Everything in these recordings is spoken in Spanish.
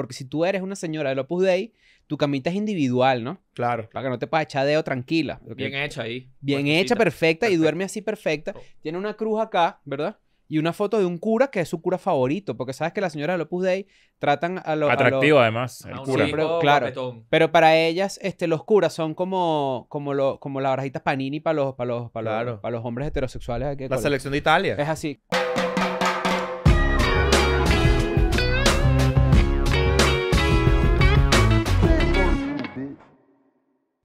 Porque si tú eres una señora del Opus Dei, tu camita es individual, ¿no? Claro. Para que no te puedas echar dedo tranquila. Bien hecha ahí. Bien hecha, perfecta, y duerme así perfecta. Oh. Tiene una cruz acá, ¿verdad? y una foto de un cura que es su cura favorito, porque sabes que las señoras del Opus Dei tratan a los... Atractivo además, el cura. claro, pero para ellas este, los curas son como, como, lo, como las barajitas panini para los, para los, para, para los hombres heterosexuales. Aquí, la selección de Italia. Es así.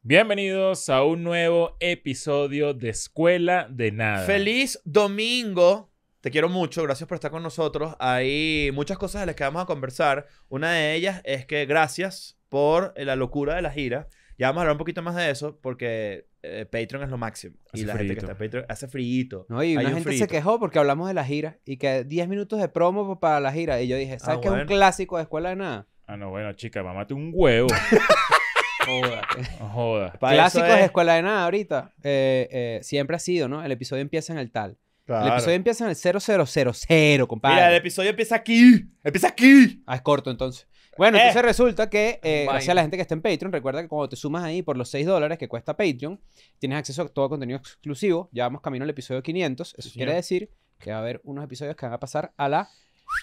Bienvenidos a un nuevo episodio de Escuela de Nada. Feliz domingo. Te quiero mucho, gracias por estar con nosotros. Hay muchas cosas de las que vamos a conversar. Una de ellas es que gracias por la locura de la gira. Ya vamos a hablar un poquito más de eso porque eh, Patreon es lo máximo. Hace y la gente que está en Patreon hace frío. y una gente se quejó porque hablamos de la gira y que 10 minutos de promo para la gira. Y yo dije, ah, ¿sabes qué es un clásico de escuela de nada? Ah, no, bueno, chica, mamate un huevo. Joder. Clásicos de Escuela de Nada ahorita. Eh, eh, siempre ha sido, ¿no? El episodio empieza en el tal. El episodio empieza en el 0000, compadre. Mira, el episodio empieza aquí. Empieza aquí. Ah, es corto entonces. Bueno, entonces eh. resulta que, gracias a la gente que está en Patreon, recuerda que cuando te sumas ahí por los 6 dólares que cuesta Patreon, tienes acceso a todo contenido exclusivo. Ya vamos camino al episodio 500. Eso quiere decir que va a haber unos episodios que van a pasar a la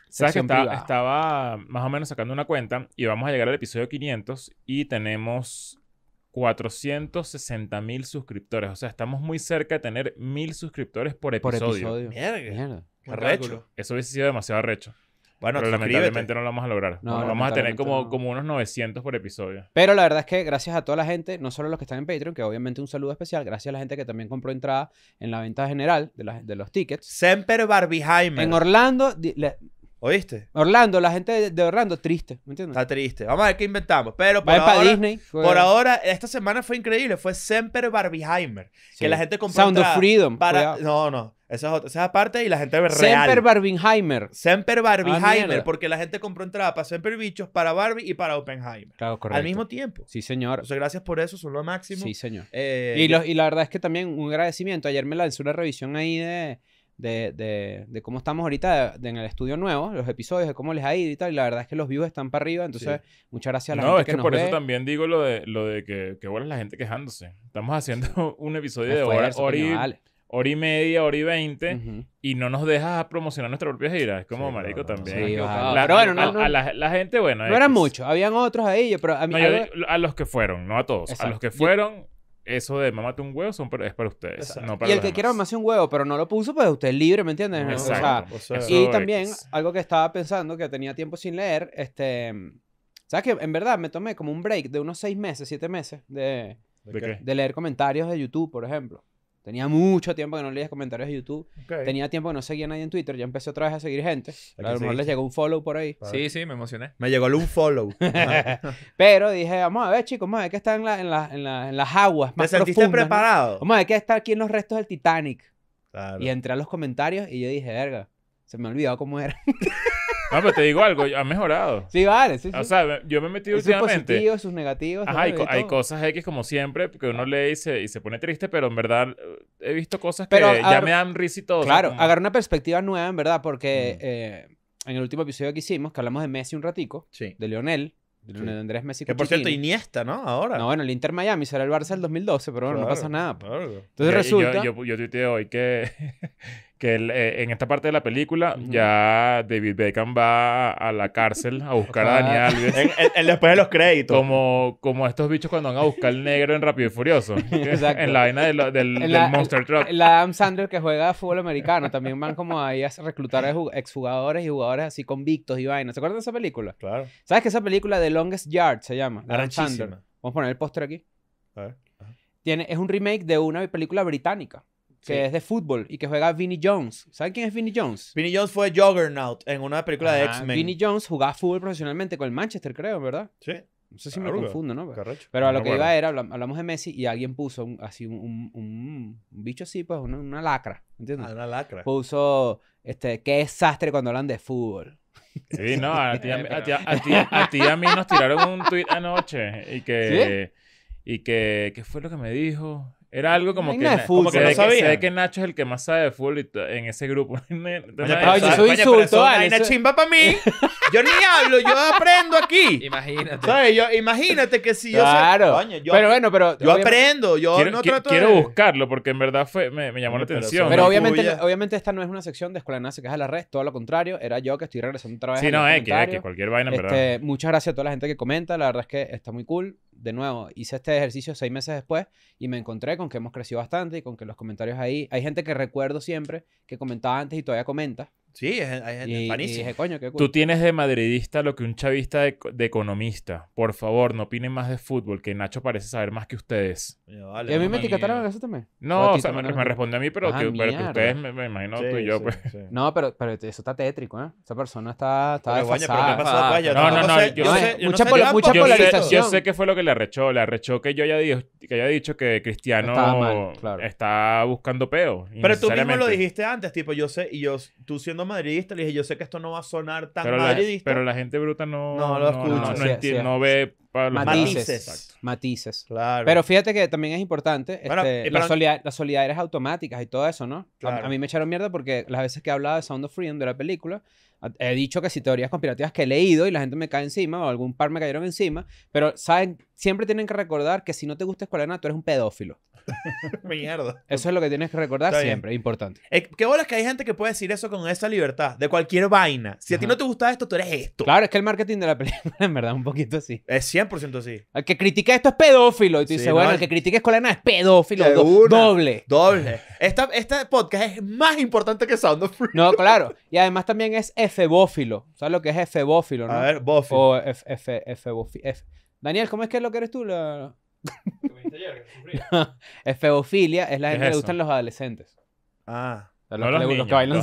Sabes que estaba más o menos sacando una cuenta y vamos a llegar al episodio 500 y tenemos 460 mil suscriptores. O sea, estamos muy cerca de tener mil suscriptores por episodio. Mierda. Eso hubiese sido demasiado recho. Bueno, pero lamentablemente no lo vamos a lograr. vamos a tener como, unos 900 por episodio. Pero la verdad es que gracias a toda la gente, no solo los que están en Patreon, que obviamente un saludo especial, gracias a la gente que también compró entrada en la venta general de, los tickets. Semper Barbieheimer. En Orlando, ¿Oíste? Orlando, la gente de Orlando triste, ¿me entiendes? Está triste. Vamos a ver qué inventamos. Pero por ahora, Disney, por ahora, esta semana fue increíble. Fue Semper Barbieheimer. Que la gente compró. Sound of Freedom. No, no. Esa es, otra, esa parte y la gente real. Semper Barbieheimer. Semper ah, Barbieheimer, porque la gente compró entradas para Semper Bichos, para Barbie y para Oppenheimer. Claro, correcto. Al mismo tiempo. Sí, señor. Entonces, gracias por eso, son lo máximo. Sí, señor. Eh, y, y la verdad es que también un agradecimiento. Ayer me lanzó una revisión ahí de de, cómo estamos ahorita en el estudio nuevo, los episodios, de cómo les ha ido y tal. Y la verdad es que los views están para arriba, entonces muchas gracias a la gente no, es que, por eso también digo lo de, lo de que, que bueno es la gente quejándose. Estamos haciendo un episodio pues de hora, hora, y, media, hora y veinte, y no nos dejas promocionar nuestra propia gira. Es como marico también. Ah, claro. la, a, la, gente, bueno. No eran muchos, habían otros ahí, pero a mí. a los que fueron, no a todos. A los que fueron, eso de mamate un huevo es para ustedes. y el que quiera mamarse un huevo, pero no lo puso, pues usted es libre, ¿me entiendes? O sea, y también algo que estaba pensando, que tenía tiempo sin leer, este... ¿Sabes que En verdad me tomé como un break de unos seis meses, siete meses ¿De, de leer comentarios de YouTube, por ejemplo. Tenía mucho tiempo que no leía comentarios de YouTube. Tenía tiempo que no seguía a nadie en Twitter. Ya empecé otra vez a seguir gente. A lo mejor les llegó un follow por ahí. Sí, sí, me emocioné. Me llegó un follow. Pero dije, vamos a ver, chicos, vamos a ver qué está en, las aguas más ¿Te sentiste preparado? Vamos a ver qué está aquí en los restos del Titanic. Y entré a los comentarios y yo dije, verga, se me ha olvidado cómo era. No, pero te digo algo, ha mejorado. Sí, vale. Sí, sí. O sea, yo me he metido sus últimamente. Sus positivos, sus negativos. Ajá, hay, cosas X como siempre que uno lee y se, y se pone triste, pero en verdad eh, he visto cosas que ya me dan risa y Claro, agarrar una perspectiva nueva, en verdad, porque eh, en el último episodio que hicimos, que hablamos de Messi un ratico, de Lionel, de Andrés Messi. Que por cierto, Iniesta, ¿no? Ahora. No, bueno, el Inter Miami será el Barça del 2012, pero bueno, no pasa nada. Pues. Entonces resulta. Yo, yo, yo tuiteé hoy que, que eh, en esta parte de la película ya David Beckham va a la cárcel a buscar a Daniel después de los créditos. Como, como estos bichos cuando van a buscar al negro en Rápido y Furioso. En la vaina del, Monster Truck. La Adam Sandler que juega fútbol americano. También van como ahí a reclutar a exjugadores y jugadores así convictos y vainas. ¿Se acuerdan de esa película? Claro. ¿Sabes que esa película The Longest Yard se llama? Adam Sandler. Vamos a poner el póster aquí. A ver. Tiene, es un remake de una película británica que es de fútbol y que juega Vinnie Jones. ¿Sabes quién es Vinnie Jones? Vinnie Jones fue Juggernaut en una película de X-Men. Vinnie Jones jugaba fútbol profesionalmente con el Manchester, creo, ¿verdad? Sí. No sé si me confundo, ¿no? Pero a lo que iba era, hablamos de Messi y alguien puso así un, un, bicho así, pues, una, una lacra, ¿entiendes? Ah, una lacra. Puso, este, qué desastre cuando hablan de fútbol. Sí, no, a ti y a mí nos tiraron un tweet anoche y que... Y que, ¿qué fue lo que me dijo? Era algo como que, como que, no sabía. Sé se que Nacho es el que más sabe de fútbol en ese grupo. Oye, eso insulto, Hay una chimba para mí. Yo ni hablo, yo aprendo aquí. Imagínate. imagínate que si yo, soy, yo pero bueno, pero... Yo aprendo, yo quiero, no trato quiero buscarlo porque en verdad fue, me, llamó la atención. Pero, obviamente, esta no es una sección de Escuela de que que es la red, todo lo contrario. Era yo que estoy regresando otra vez Sí, no, es que cualquier vaina, en este, verdad. Muchas gracias a toda la gente que comenta, la verdad es que está muy cool de nuevo, hice este ejercicio seis meses después y me encontré con que hemos crecido bastante y con que los comentarios ahí, hay gente que recuerdo siempre que comentaba antes y todavía comenta, Sí, es, gente y, Y coño, Tú tienes de madridista lo que un chavista de, economista. Por favor, no opinen más de fútbol, que Nacho parece saber más que ustedes. Vale, ¿Y a mí me etiquetaron eso también? No, o, sea, me, me, respondió a mí, pero, ah, que, ustedes, me, imagino tú y yo. Pues. No, pero, pero eso está tétrico, ¿eh? Esa persona está, está pero, pues? no, no, no. yo, polarización. yo sé que fue lo que le arrechó. Le arrechó que yo dicho, que haya dicho que Cristiano está buscando peo. Pero tú mismo lo dijiste antes, tipo, yo sé, y yo, tú siendo madridista, le dije, yo sé que esto no va a sonar tan pero madridista. pero la gente bruta no, no lo escucha. No, ve matices. Matices. Claro. Pero fíjate que también es importante este, las solidar solidaridades automáticas y todo eso, ¿no? A, mí me echaron mierda porque las veces que he hablado de Sound of Freedom, de la película, he dicho que si teorías conspirativas que he leído y la gente me cae encima o algún par me cayeron encima, pero saben, siempre tienen que recordar que si no te gusta Escuela tú eres un pedófilo. Mierda. Eso es lo que tienes que recordar siempre, importante. Eh, ¿Qué bolas que hay gente que puede decir eso con esa libertad? De cualquier vaina. Si a ti no te gusta esto, tú eres esto. Claro, es que el marketing de la película en verdad un poquito así. Es 100% así. El que critica esto es pedófilo. Y tú bueno, el que critica Escolana es pedófilo. doble. Doble. Esta, este podcast es más importante que Sound of Free. No, claro. Y además también es efebófilo. ¿Sabes lo que es efebófilo, A ver, bófilo. O f, Daniel, ¿cómo es que es lo que eres tú? es feofilia, es la gente que le gustan los adolescentes. Ah los, que bailan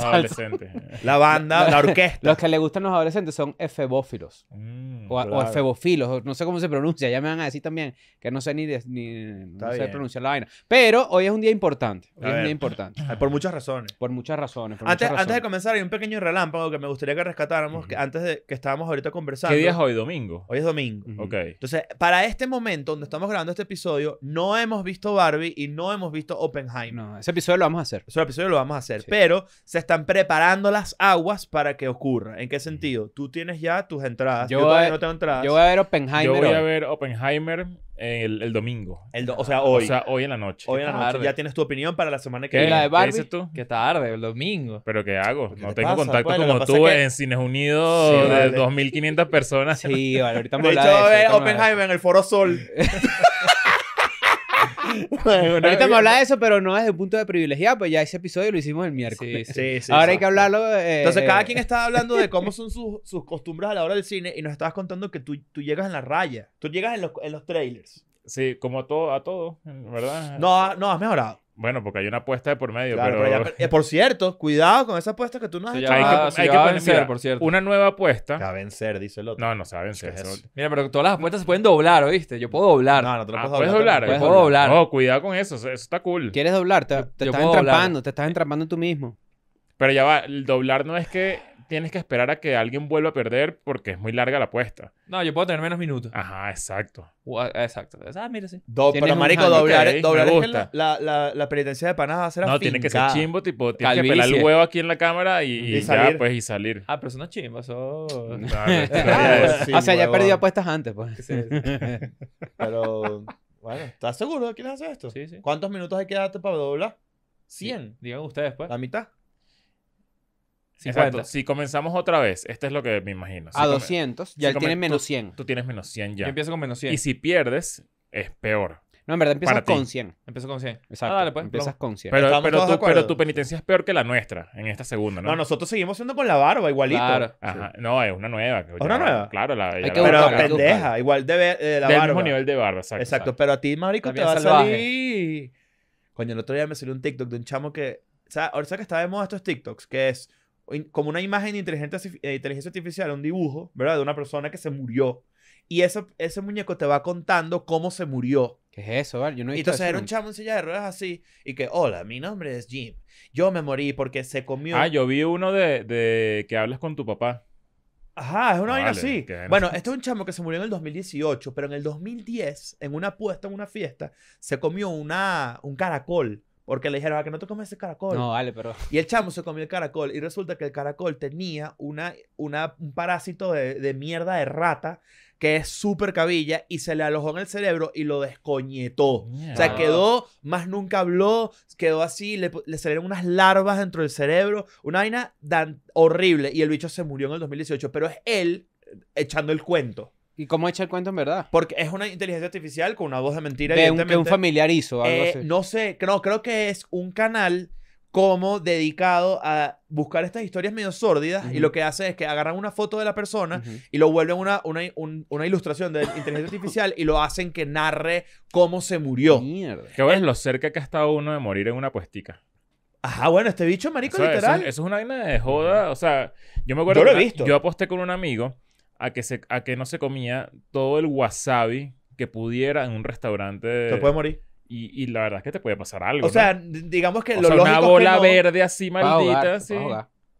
La banda, la orquesta. Los que le gustan los adolescentes son efebófilos. Mm, o, efebófilos, no sé cómo se pronuncia. Ya me van a decir también que no sé ni, ni pronunciar la vaina. Pero hoy es un día importante. Hoy es un día importante. Por muchas razones. Por muchas razones. antes, de comenzar, hay un pequeño relámpago que me gustaría que rescatáramos que antes de que estábamos ahorita conversando. ¿Qué día es hoy? ¿Domingo? Hoy es domingo. Ok. Entonces, para este momento donde estamos grabando este episodio, no hemos visto Barbie y no hemos visto Oppenheimer. No, ese episodio lo vamos a hacer. Ese episodio lo vamos a hacer. Pero se están preparando las aguas para que ocurra. ¿En qué sentido? Tú tienes ya tus entradas. Yo, todavía no tengo entradas. Yo voy a ver Oppenheimer. Yo voy a ver Oppenheimer el, domingo. o sea, hoy. O sea, hoy en la noche. Hoy en la noche. Ya tienes tu opinión para la semana que viene. ¿La de ¿Qué dices tú? Que tarde, el domingo. ¿Pero qué hago? no tengo contacto como tú en Cines Unidos de 2.500 personas. Sí, vale, ahorita me De hecho, a ver Oppenheimer en el Foro Sol. Ahorita me habla de eso, pero no desde el punto de privilegiado, pues ya ese episodio lo hicimos el miércoles. Sí, sí, Ahora hay que hablarlo. Eh, Entonces, cada eh, quien estaba hablando de cómo son sus, sus, costumbres a la hora del cine y nos estabas contando que tú, tú llegas en la raya. Tú llegas en los, en los trailers. Sí, como a todo, a todo, ¿verdad? No, no, has mejorado. Bueno, porque hay una apuesta de por medio. pero... Eh, por cierto, cuidado con esa apuesta que tú no has hecho. hay que, vencer, por cierto. Una nueva apuesta. Se va a vencer, dice el otro. No, no se va a vencer. mira, pero todas las apuestas se pueden doblar, ¿oíste? Yo puedo doblar. No, no te lo ah, puedes doblar. Yo Puedes puedo doblar. No, cuidado con eso. Eso está cool. ¿Quieres doblar? Te, estás entrampando. Te estás entrampando tú mismo. Pero ya va. El doblar no es que tienes que esperar a que alguien vuelva a perder porque es muy larga la apuesta. No, yo puedo tener menos minutos. Ajá, exacto. exacto. Ah, mira, sí. pero, marico, doblar, es la, penitencia de panas va a ser No, tiene que ser chimbo, tipo, tienes que pelar el huevo aquí en la cámara y, ya, pues, y salir. Ah, pero eso no es chimbo, eso... o sea, ya he perdido apuestas antes, pues. Pero, bueno, ¿estás seguro de que quieres hacer esto? sí. sí. ¿Cuántos minutos hay que darte para doblar? 100. Digan ustedes, pues. ¿La mitad? Exacto. Si comenzamos otra vez, este es lo que me imagino. a 200, ya tienes menos 100. Tú, tienes menos 100 ya. con menos 100. Y si pierdes, es peor. No, en verdad empiezas con 100. Empiezo con 100. Ah, exacto. Pues, empiezas con 100. Pero, tu penitencia es peor que la nuestra en esta segunda, ¿no? No, nosotros seguimos siendo con la barba, igualito. Claro. Ajá. No, es una nueva. ¿Es una nueva? Claro, la, Pero pendeja, igual de eh, la barba. Del mismo nivel de barba, exacto. Exacto, pero a ti, marico, te va a salir... Coño, el otro día me salió un TikTok de un chamo que... O sea, ahora que está de moda estos TikToks, que es como una imagen de eh, inteligencia artificial, un dibujo, ¿verdad? De una persona que se murió. Y ese muñeco te va contando cómo se murió. ¿Qué es eso? Yo no Entonces era un chamo en silla de ruedas así. Y que, hola, mi nombre es Jim. Yo me morí porque se comió. Ah, yo vi uno de, que hablas con tu papá. Ajá, es una ah, vaina así. Bueno, este es un chamo que se murió en el 2018, pero en el 2010, en una apuesta, en una fiesta, se comió una, un caracol. Porque le dijeron, ¿a ah, que no te comes ese caracol? No, vale, pero... Y el chamo se comió el caracol y resulta que el caracol tenía una, una, un parásito de, de mierda de rata que es súper cabilla y se le alojó en el cerebro y lo descoñetó. O sea, quedó, más nunca habló, quedó así, le, le salieron unas larvas dentro del cerebro, una vaina horrible y el bicho se murió en el 2018, pero es él echando el cuento. ¿Y cómo echa el cuento en verdad? Porque es una inteligencia artificial con una voz de mentira. De un, un familiar hizo, algo eh, así. No sé, no, creo que es un canal como dedicado a buscar estas historias medio sórdidas y lo que hace es que agarran una foto de la persona y lo vuelven una, una, ilustración de inteligencia artificial y lo hacen que narre cómo se murió. Mierda. Qué ves? es eh. lo cerca que ha estado uno de morir en una puestica. Ajá, bueno, este bicho marico literal. Eso, es una vaina de joda. O sea, yo me acuerdo. Yo lo he visto. yo aposté con un amigo a que, se, a que no se comía todo el wasabi que pudiera en un restaurante. Te puede morir. Y, la verdad es que te puede pasar algo. O sea, digamos que lo lógico Una bola verde así maldita,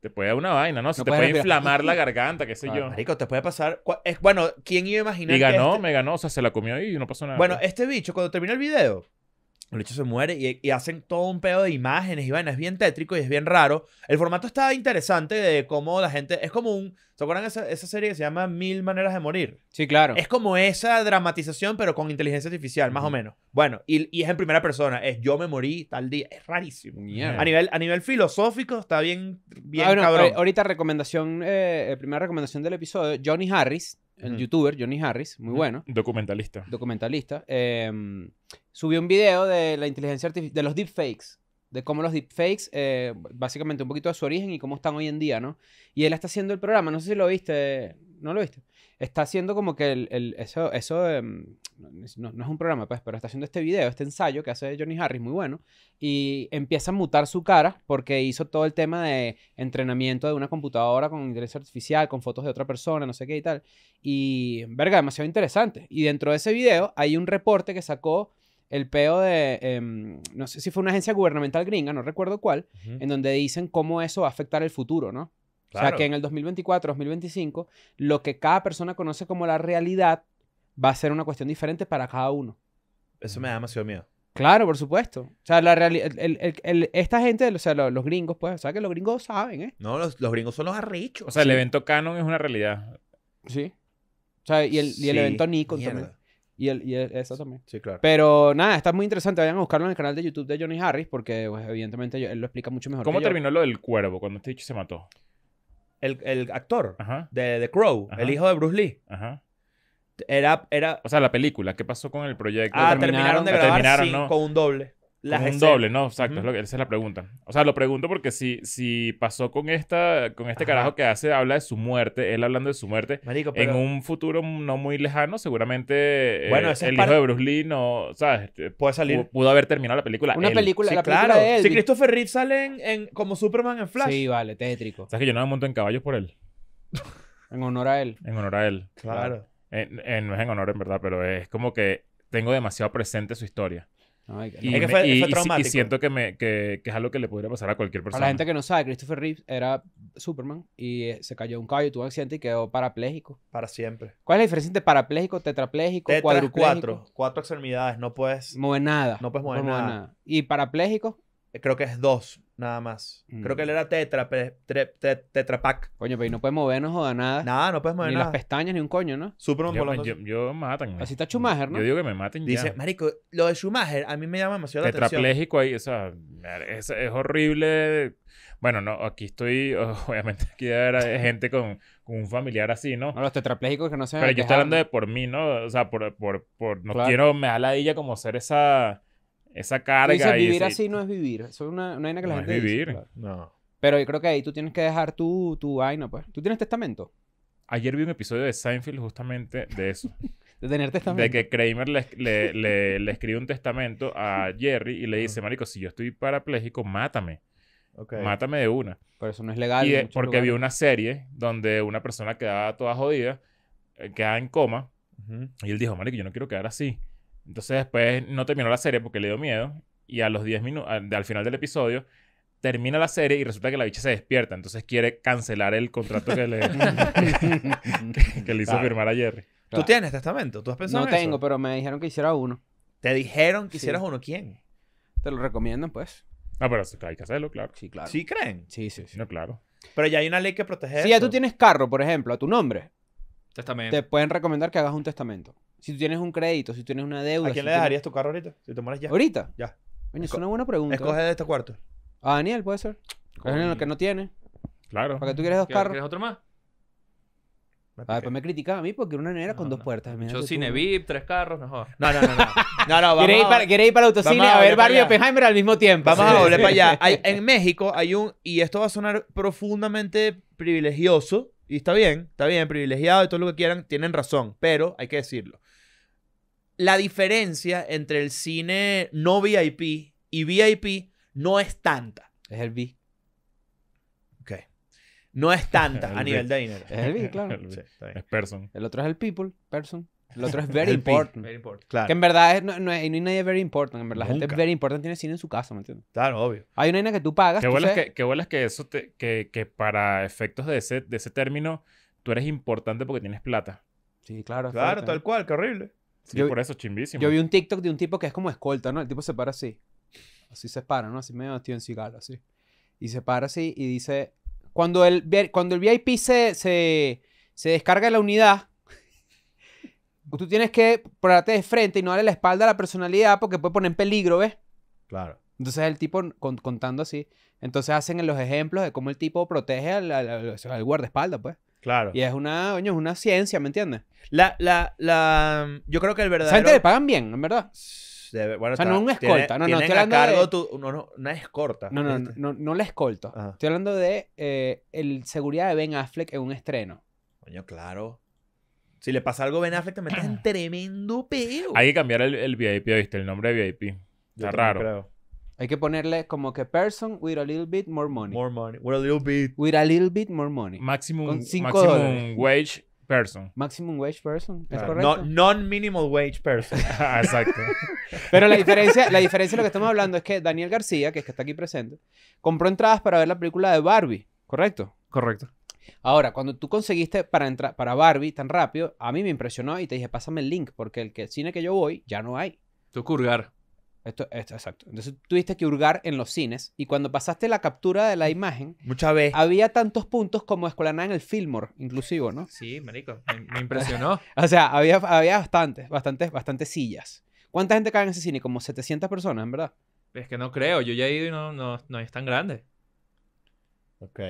Te puede dar una vaina, ¿no? Se te puede inflamar la garganta, qué sé yo. rico te puede pasar. Es, bueno, ¿quién iba a imaginar? Y ganó, este me ganó, o sea, se la comió y no pasó nada. Bueno, pues. este bicho, cuando termina el video, el hecho se muere y, hacen todo un pedo de imágenes y bueno, es bien tétrico y es bien raro. El formato está interesante de cómo la gente. Es como un. ¿Se acuerdan esa, esa serie que se llama Mil Maneras de Morir? Sí, claro. Es como esa dramatización, pero con inteligencia artificial, más o menos. Bueno, y, y, es en primera persona. Es yo me morí tal día. Es rarísimo. A, nivel, a nivel filosófico está bien, bien ah, cabrón. Ahorita recomendación, eh, primera recomendación del episodio, Johnny Harris el youtuber Johnny Harris, muy bueno. Documentalista. Documentalista. Em, subió un video de la inteligencia artificial, de los deepfakes, de cómo los deepfakes, eh, básicamente un poquito de su origen y cómo están hoy en día, ¿no? Y él está haciendo el programa, no sé si lo viste, no lo viste. Está haciendo como que el, el eso, eso em, no, es un programa, pues, pero está haciendo este video, este ensayo que hace Johnny Harris, muy bueno, y empieza a mutar su cara porque hizo todo el tema de entrenamiento de una computadora con inteligencia artificial, con fotos de otra persona, no sé qué y tal. Y, verga, demasiado interesante. Y dentro de ese video hay un reporte que sacó el peo de, em, no sé si fue una agencia gubernamental gringa, no recuerdo cuál, en donde dicen cómo eso va a afectar el futuro, ¿no? O sea que en el 2024, 2025, lo que cada persona conoce como la realidad va a ser una cuestión diferente para cada uno. Eso me da demasiado miedo. Claro, por supuesto. O sea, la esta gente, o sea, los, gringos, pues, o sea, que los gringos saben, ¿eh? No, los, gringos son los arrechos. O sea, el evento Canon es una realidad. Sí. O sea, y el, evento Nico también. Y, el, eso también. Sí, claro. Pero nada, está muy interesante. Vayan a buscarlo en el canal de YouTube de Johnny Harris porque, pues, evidentemente, él lo explica mucho mejor. ¿Cómo terminó lo del cuervo cuando este dicho se mató? el, actor de The Crow, el hijo de Bruce Lee. Ajá. Era, era... O sea, la película, ¿qué pasó con el proyecto? Ah, terminaron, de grabar con un doble un doble, ¿no? Exacto, esa es la pregunta. O sea, lo pregunto porque si, si pasó con esta, con este carajo que hace, habla de su muerte, él hablando de su muerte, en un futuro no muy lejano, seguramente eh, el hijo de Bruce Lee no, ¿sabes? Este, Puede salir. Pudo haber terminado la película. Una película, claro. Si Christopher Reeves sale en, como Superman en Flash. Sí, vale, tétrico. sea que yo no me monto en caballos por él? en honor a él. En honor a él. Claro. no es en honor, en verdad, pero es como que tengo demasiado presente su historia y, siento que, me, es algo que le podría pasar a cualquier persona. Para la gente que no sabe, Christopher Reeves era Superman y eh, se cayó un caballo, tuvo un accidente y quedó parapléjico. Para siempre. ¿Cuál es la diferencia entre parapléjico, tetrapléjico, Cuatro, extremidades, no puedes... Mover nada. No puedes mover, nada. Y parapléjico Creo que es dos, nada más. Creo que él mm. era tetra, pe, Coño, pero y no puedes movernos o nada. Nada, no puedes mover ni nada. las pestañas, ni un coño, ¿no? yo, me matan. Así eh. está Schumacher, ¿no? Yo digo que me maten Dice, marico, lo de Schumacher a mí me llama demasiado la atención. Tetrapléjico ahí, o sea, es, es, horrible. Bueno, no, aquí estoy, obviamente aquí debe gente con, un familiar así, ¿no? los tetrapléjicos que no se Pero yo estoy hablando de por mí, ¿no? O sea, por, por, por no quiero, me da ladilla como ser esa esa carga. Dices, vivir así no es vivir. Eso es una, que la gente. Es vivir. No. Pero yo creo que ahí tú tienes que dejar tu, tu vaina, pues. ¿Tú tienes testamento? Ayer vi un episodio de Seinfeld justamente de eso. de tener testamento. De que Kramer le, le, le, escribe un testamento a Jerry y le dice, marico, si yo estoy parapléjico, mátame. Mátame de una. Pero eso no es legal. porque vi una serie donde una persona quedaba toda jodida, eh, quedaba en coma, y él dijo, marico, yo no quiero quedar así. Entonces después no terminó la serie porque le dio miedo y a los 10 minutos, al final del episodio, termina la serie y resulta que la bicha se despierta. Entonces quiere cancelar el contrato que le, hizo firmar a Jerry. ¿Tú tienes testamento? ¿Tú has pensado no tengo, pero me dijeron que hiciera uno. ¿Te dijeron que hicieras uno? ¿Quién? Te lo recomiendan, pues. Ah, pero hay que hacerlo, claro. Sí, claro. ¿Sí creen? Sí, sí, sí. No, claro. Pero ya hay una ley que protege Si ya tú tienes carro, por ejemplo, a tu nombre. Testamento. Te pueden recomendar que hagas un testamento. Si tú tienes un crédito, si tienes una deuda. ¿A quién le dejarías tu carro ahorita? Si te mueres ya. ¿Ahorita? Ya. es una buena pregunta. Escoge ¿eh? de este cuarto A Daniel, puede ser. Es el que no tiene. Claro. ¿Para qué tú quieres dos carros? ¿Quieres otro más? A ver, pues me criticaba a mí porque era una nevera con dos puertas. Yo cine VIP, tres carros, mejor. No, no, no. no. no, no ¿Quieres, ir para, ir para autocine a, ver Barbie y Oppenheimer al mismo tiempo? Vamos a volver para allá. en México hay un, y esto va a sonar profundamente privilegioso, y está bien, está bien, privilegiado y todo lo que quieran, tienen razón, pero hay que decirlo la diferencia entre el cine no VIP y VIP no es tanta. Es el VIP. Ok. No es tanta a nivel de dinero. Es el VIP, claro. es person. El otro es el people, person. El otro es very important. Claro. Que en verdad no, no, hay, no, hay nadie very important. En verdad, la gente very important tiene cine en su casa, ¿me entiendes? Claro, obvio. Hay una vaina que tú pagas. Qué que, que, que eso, que, que, para efectos de ese, de ese término, tú eres importante porque tienes plata. Sí, claro. Claro, tal cual, qué horrible. Sí, yo, por eso, chimbísimo. Yo vi un TikTok de un tipo que es como escolta, ¿no? El tipo se para así. Así se para, ¿no? Así medio tío en cigarro, así. Y se para así y dice... Cuando el, cuando el VIP se, se, se descarga la unidad, tú tienes que ponerte de frente y no darle la espalda a la personalidad porque puede poner en peligro, ¿ves? Claro. Entonces el tipo contando así. Entonces hacen los ejemplos de cómo el tipo protege al, al, al guardaespaldas, pues. Claro. Y es una, es una ciencia, ¿me entiendes? La, la, la, yo creo que el verdadero... Esa que le pagan bien, en verdad. o sea, no es una escolta, no, no, estoy cargo Tu, no, no, una escorta. No, no, no, no, la escolta. Estoy hablando de eh, el seguridad de Ben Affleck en un estreno. Coño, claro. Si le pasa algo a Ben Affleck, te metes en tremendo peo. Hay que cambiar el, el VIP, ¿viste? El nombre de VIP. Está raro. Hay que ponerle como que person with a little bit more money. More money. With a little bit. With a little bit more money. Maximum, wage person. Maximum wage person, ¿es correcto? No, non minimal wage person. Ah, exacto. Pero la diferencia, la diferencia de lo que estamos hablando es que Daniel García, que es que está aquí presente, compró entradas para ver la película de Barbie, ¿correcto? Correcto. Ahora, cuando tú conseguiste para entrar para Barbie tan rápido, a mí me impresionó y te dije, pásame el link porque el que, cine que yo voy ya no hay. Tu curgar. Esto, esto, exacto. Entonces tuviste que hurgar en los cines y cuando pasaste la captura de la mm. imagen, muchas veces había tantos puntos como Nada en el Filmor inclusive, ¿no? Sí, marico, me, impresionó. o sea, había, había bastantes, bastantes, bastantes sillas. ¿Cuánta gente cae en ese cine? Como 700 personas, en verdad. Es que no creo, yo ya he ido y no, no, es tan grande. Ok.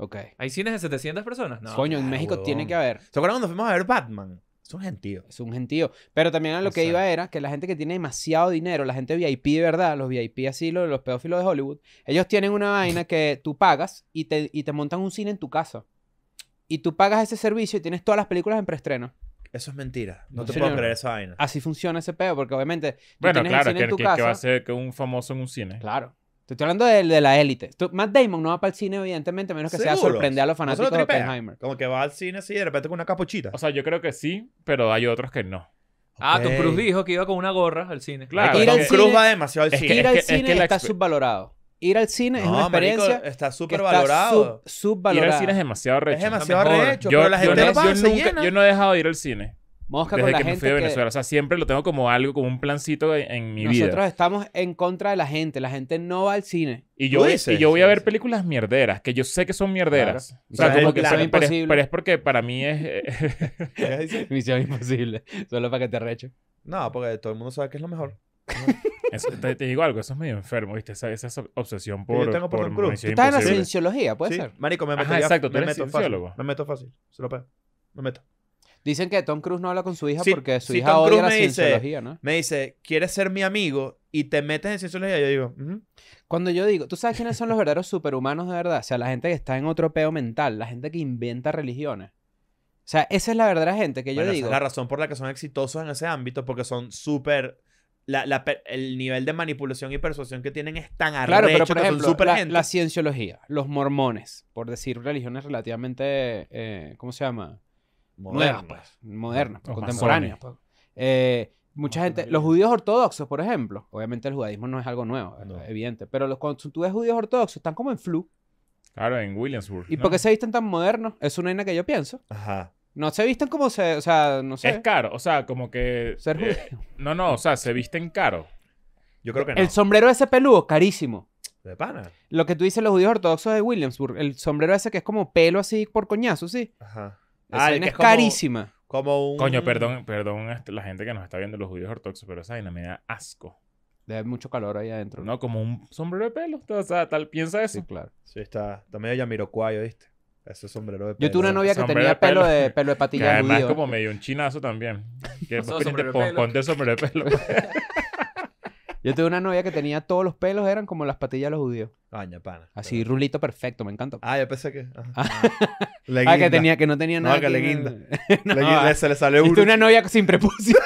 Ok. ¿Hay cines de 700 personas? No. Coño, en ah, México tiene que haber. ¿Se acuerdan cuando fuimos a ver Batman? Es un gentío. Es un gentío. Pero también a lo que iba era que la gente que tiene demasiado dinero, la gente VIP de verdad, los VIP así, los, pedófilos de Hollywood, ellos tienen una vaina que tú pagas y te, montan un cine en tu casa. Y tú pagas ese servicio y tienes todas las películas en preestreno. Eso es mentira. No, te puedo creer esa vaina. Así funciona ese pedo, porque obviamente. bueno, claro, que, en va a ser un famoso en un cine. Claro. Te estoy hablando de, de la élite. Matt Damon no va para el cine, evidentemente, a menos que sea sorprender a los fanáticos de Oppenheimer. Como que va al cine sí y de repente con una capuchita. O sea, yo creo que sí, pero hay otros que no. Ah, tu Cruz dijo que iba con una gorra al cine. Claro. Tom Cruise va demasiado al Es que- ir al cine está subvalorado. Ir al cine es una experiencia está supervalorado súper valorado. Ir al cine es demasiado recho. Es demasiado recho, Yo- pero la no- yo no he dejado de ir al cine desde que me fui de Venezuela. O sea, siempre lo tengo como algo, como un plancito en, mi vida. Nosotros estamos en contra de la gente. La gente no va al cine. Y yo, voy a ver películas mierderas, que yo sé que son mierderas. O sea, como que son imposible. Pero, es porque para mí es... Eh, Misión imposible. Solo para que te reche. No, porque todo el mundo sabe que es lo mejor. te, digo algo, eso es medio enfermo, ¿viste? Esa, obsesión por. Yo tengo por, por Cruz. Tú estás en la cienciología, puede ser. Marico, me meto. exacto, tú meto fácil. Me meto fácil. Se lo pego. Me meto. Dicen que Tom Cruise no habla con su hija porque su hija odia la cienciología, ¿no? Me dice, ¿quieres ser mi amigo? Y te metes en cienciología. Yo digo, Cuando yo digo, ¿tú sabes quiénes son los verdaderos superhumanos de verdad? O sea, la gente que está en otro peo mental, la gente que inventa religiones. O sea, esa es la verdadera gente que yo bueno, digo. Esa es la razón por la que son exitosos en ese ámbito, porque son súper. el nivel de manipulación y persuasión que tienen es tan arrecho claro, pero por que ejemplo, son super la, gente. la, cienciología, los mormones, por decir religiones relativamente. Eh, ¿Cómo se llama? Modernas, pues. Modernas, contemporáneas. Pues. Eh, mucha gente, los judíos ortodoxos, por ejemplo, obviamente el judaísmo no es algo nuevo, es evidente, pero los, cuando judíos ortodoxos, están como en flu. Claro, en Williamsburg. ¿Y porque por qué se visten tan modernos? Es una idea que yo pienso. Ajá. No se visten como se, o sea, no sé. Es caro, o sea, como que. Ser eh, judío. no, no, o sea, se visten caro. Yo creo que no. El sombrero ese peludo, carísimo. De pana. Lo que tú dices, los judíos ortodoxos de Williamsburg, el sombrero ese que es como pelo así por coñazo, sí. Ajá. Esa ah, es, carísima. Como un... Coño, perdón, perdón este, la gente que nos está viendo, los judíos ortodoxos, pero esa vaina me da asco. Debe mucho calor ahí adentro. No, como un sombrero de pelo. O sea, tal, piensa eso. Sí, claro. Sí, está, está medio mirocuayo, ¿viste? Ese sombrero de pelo. Yo tuve una novia que tenía pelo. de, pelo de patilla que Además, como medio un chinazo también. Que un sombrero pelo? ponte sombrero de pelo. Yo tuve una novia que tenía todos los pelos, eran como las patillas de los judíos. Coño, pana. Así, rulito perfecto, me encanta. Ah, yo pensé que. Ah. ah, que, tenía, que no tenía nada. No, que le guinda. se le sale uno. Tuve una novia sin prepucio.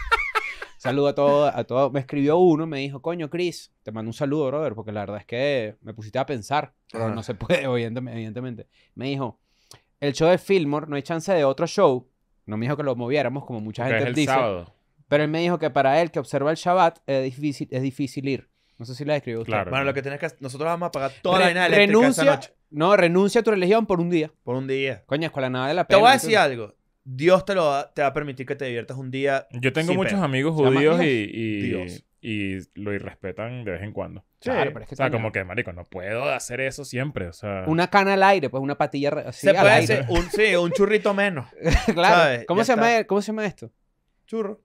saludo a todos. A Me escribió uno, me dijo, coño, Chris, te mando un saludo, brother, porque la verdad es que me pusiste a pensar. no se puede, evidentemente. Me dijo, el show de Fillmore, no hay chance de otro show. No me dijo que lo moviéramos, como mucha gente es el dice. Sábado. Pero él me dijo que para él que observa el Shabbat es difícil, ir. No sé si la describo usted. Claro. Bueno, lo que tienes que hacer, nosotros vamos a pagar toda la vaina eléctrica renuncia, esa noche. No, renuncia a tu religión por un día. Por un día. Coño, es con la nada de la pena. Te voy a decir algo. Dios te, lo va, te va a permitir que te diviertas un día. Yo tengo muchos amigos judíos y, y, y lo irrespetan de vez en cuando. Claro, pero es que o sea, como que, marico, no puedo hacer eso siempre. O sea... Una cana al aire, pues una patilla así Se al puede aire. Hacer un, sí, un churrito menos. claro. ¿Cómo se, llama, ¿Cómo se llama esto?